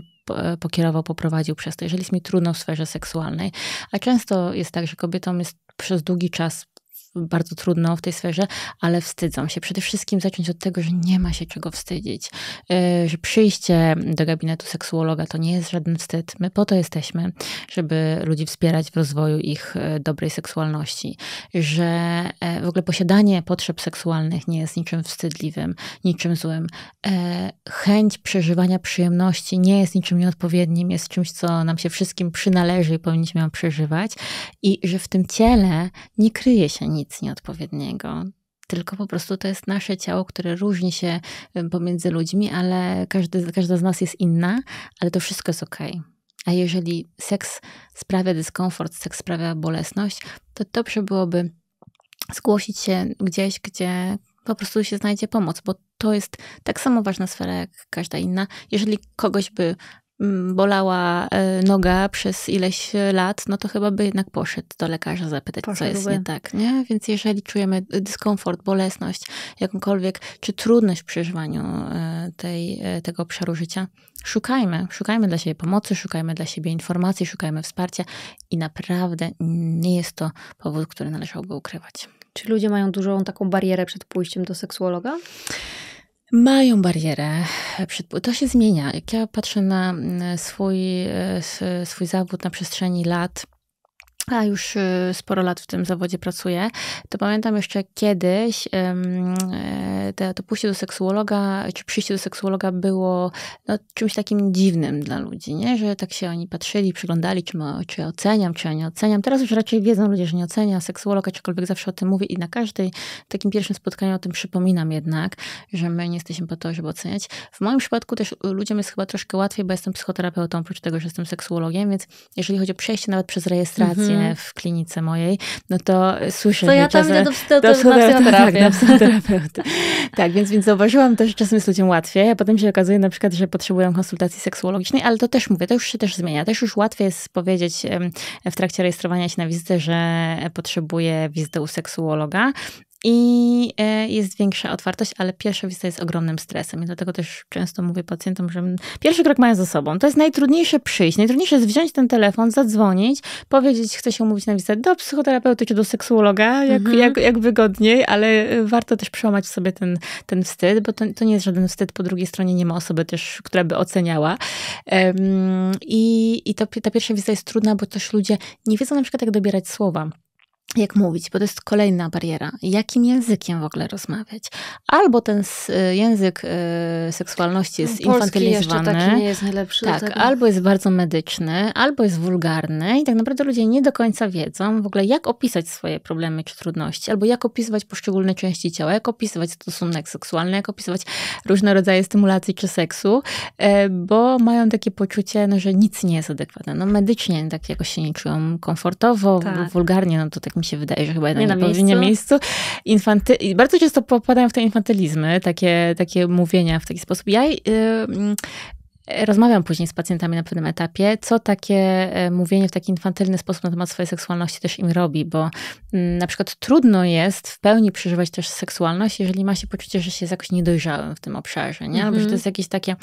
B: pokierował, poprowadził przez to, jeżeli jest mi trudno w sferze seksualnej. A często jest tak, że kobietom jest przez długi czas bardzo trudno w tej sferze, ale wstydzą się. Przede wszystkim zacząć od tego, że nie ma się czego wstydzić, e, że przyjście do gabinetu seksuologa to nie jest żaden wstyd. My po to jesteśmy, żeby ludzi wspierać w rozwoju ich e, dobrej seksualności, że e, w ogóle posiadanie potrzeb seksualnych nie jest niczym wstydliwym, niczym złym. Chęć przeżywania przyjemności nie jest niczym nieodpowiednim, jest czymś, co nam się wszystkim przynależy i powinniśmy ją przeżywać i że w tym ciele nie kryje się nic nic nieodpowiedniego. Tylko po prostu to jest nasze ciało, które różni się y, pomiędzy ludźmi, ale każdy, każda z nas jest inna, ale to wszystko jest okej. Okay. A jeżeli seks sprawia dyskomfort, seks sprawia bolesność, to dobrze byłoby zgłosić się gdzieś, gdzie po prostu się znajdzie pomoc, bo to jest tak samo ważna sfera jak każda inna. Jeżeli kogoś by Mm, bolała e, noga przez ileś e, lat, no to chyba by jednak poszedł do lekarza zapytać, Poszedłby. co jest nie tak. Nie? Więc jeżeli czujemy e, dyskomfort, bolesność, jakąkolwiek, czy trudność w przeżywaniu tej, tego obszaru życia, szukajmy, szukajmy dla siebie pomocy, szukajmy dla siebie informacji, szukajmy wsparcia i naprawdę nie jest to powód, który należałoby ukrywać.
A: Czy ludzie mają dużą taką barierę przed pójściem do seksuologa?
B: mają barierę. To się zmienia. Jak ja patrzę na mm, swój, e, swój zawód na przestrzeni lat, a już y, sporo lat w tym zawodzie pracuję, to pamiętam jeszcze kiedyś e, te, to pójście do seksuologa, czy przyjście do seksuologa było no, czymś takim dziwnym dla ludzi, nie? że tak się oni patrzyli, przyglądali, czy, ma, czy oceniam, czy ja nie oceniam. Teraz już raczej wiedzą ludzie, że nie ocenia seksuologa, czekolwiek zawsze o tym mówię i na każdej takim pierwszym spotkaniu o tym przypominam jednak, że my nie jesteśmy po to, żeby oceniać. W moim przypadku też y, ludziom jest chyba troszkę łatwiej, bo jestem psychoterapeutą, oprócz tego, że jestem seksuologiem, więc jeżeli chodzi o przejście nawet przez rejestrację, mhm mhm. w klinice mojej, no to e, słyszę, to ja tam czasem, idę do, do, do, do na psychoterapię. Tak, psychoterapeuty. tak, więc, więc zauważyłam że czasem jest ludziom łatwiej, a potem się okazuje na przykład, że potrzebują konsultacji seksuologicznej, ale to też mówię, to już się też zmienia. Też już łatwiej jest powiedzieć w trakcie rejestrowania się na wizytę, że potrzebuję wizyty u seksuologa, i e, jest większa otwartość, ale pierwsza wizyta jest ogromnym stresem. I dlatego też często mówię pacjentom, że pierwszy krok mają za sobą. To jest najtrudniejsze przyjść. Najtrudniejsze jest wziąć ten telefon, zadzwonić, powiedzieć, chcę się umówić na wizytę do psychoterapeuty czy do seksuologa, jak, mhm. jak, jak wygodniej, ale e, warto też przełamać sobie ten, ten wstyd, bo to, to nie jest żaden wstyd. Po drugiej stronie nie ma osoby też, która by oceniała. Um, I i to, ta pierwsza wizyta jest trudna, bo też ludzie nie wiedzą na przykład, jak dobierać słowa jak mówić, bo to jest kolejna bariera. Jakim językiem w ogóle rozmawiać? Albo ten y, język y, seksualności jest no, Polski infantylizowany. Polski taki nie jest najlepszy. Tak, albo jest bardzo medyczny, albo jest wulgarny i tak naprawdę ludzie nie do końca wiedzą w ogóle jak opisać swoje problemy czy trudności, albo jak opisywać poszczególne części ciała, jak opisywać stosunek seksualny, jak opisywać różne rodzaje stymulacji czy seksu, e, bo mają takie poczucie, no, że nic nie jest adekwatne. No medycznie tak jakoś się nie czują komfortowo, tak. wulgarnie, no to tak mi się wydaje, że chyba jednak nie, na, miejscu. nie miejscu. Infanty... Bardzo często popadają w te infantylizmy, takie, takie mówienia w taki sposób. Ja, yy, Rozmawiam później z pacjentami na pewnym etapie, co takie e, mówienie w taki infantylny sposób na temat swojej seksualności też im robi, bo mm, na przykład trudno jest w pełni przeżywać też seksualność, jeżeli ma się poczucie, że się jest jakoś niedojrzałym w tym obszarze, nie? Albo że to mhm. jest jakieś takie,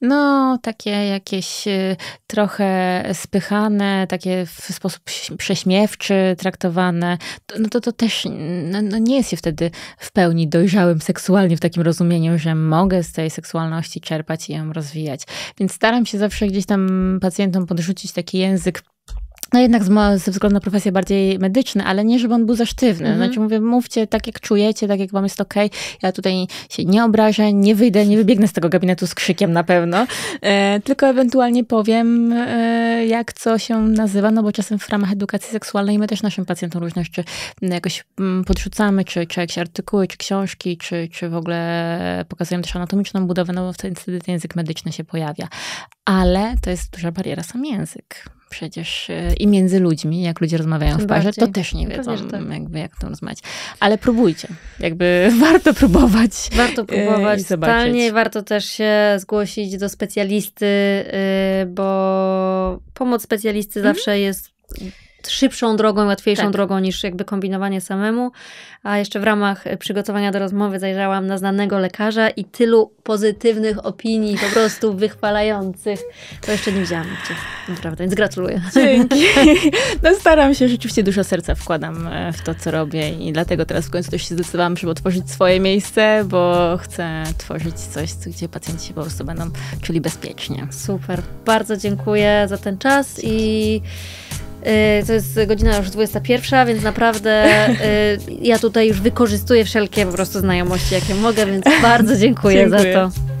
B: no, takie jakieś e, trochę spychane, takie w sposób prześmiewczy traktowane, no to to też no, no nie jest się wtedy w pełni dojrzałym seksualnie w takim rozumieniu, że mogę z tej seksualności czerpać i ją rozwijać więc staram się zawsze gdzieś tam pacjentom podrzucić taki język no jednak ze względu na profesję bardziej medyczny, ale nie, żeby on był za sztywny. No mhm. Znaczy mówię, mówcie tak jak czujecie, tak jak wam jest okej. Okay. Ja tutaj się nie obrażę, nie wyjdę, nie wybiegnę z tego gabinetu z krzykiem na pewno, e, tylko ewentualnie powiem, e, jak co się nazywa, no bo czasem w ramach edukacji seksualnej my też naszym pacjentom różne rzeczy mm, jakoś mm, podrzucamy, czy, czy jakieś artykuły, czy książki, czy, czy w ogóle pokazujemy też anatomiczną budowę, no bo wtedy ten język medyczny się pojawia. Ale to jest duża bariera, sam język przecież e, i między ludźmi, jak ludzie rozmawiają Tym w parze, bardziej. to też nie wiedzą, tak. jakby jak to rozmawiać. Ale próbujcie, jakby warto próbować. Warto e, próbować, totalnie.
A: Warto też się zgłosić do specjalisty, y, bo pomoc specjalisty mhm. zawsze jest szybszą drogą, łatwiejszą tak. drogą niż jakby kombinowanie samemu. A jeszcze w ramach e, przygotowania do rozmowy zajrzałam na znanego lekarza i tylu pozytywnych opinii, po prostu wychwalających. To jeszcze nie widziałam gdzie, naprawdę, więc gratuluję.
B: Dzięki. No staram się, rzeczywiście dużo serca wkładam e, w to, co robię i dlatego teraz w końcu też się zdecydowałam, żeby otworzyć swoje miejsce, bo chcę tworzyć coś, gdzie pacjenci się po prostu będą czuli bezpiecznie. Super.
A: Bardzo dziękuję za ten czas i Y, to jest godzina już 21, więc naprawdę y, ja tutaj już wykorzystuję wszelkie po prostu znajomości, jakie mogę, więc bardzo dziękuję. dziękuję. za
B: to.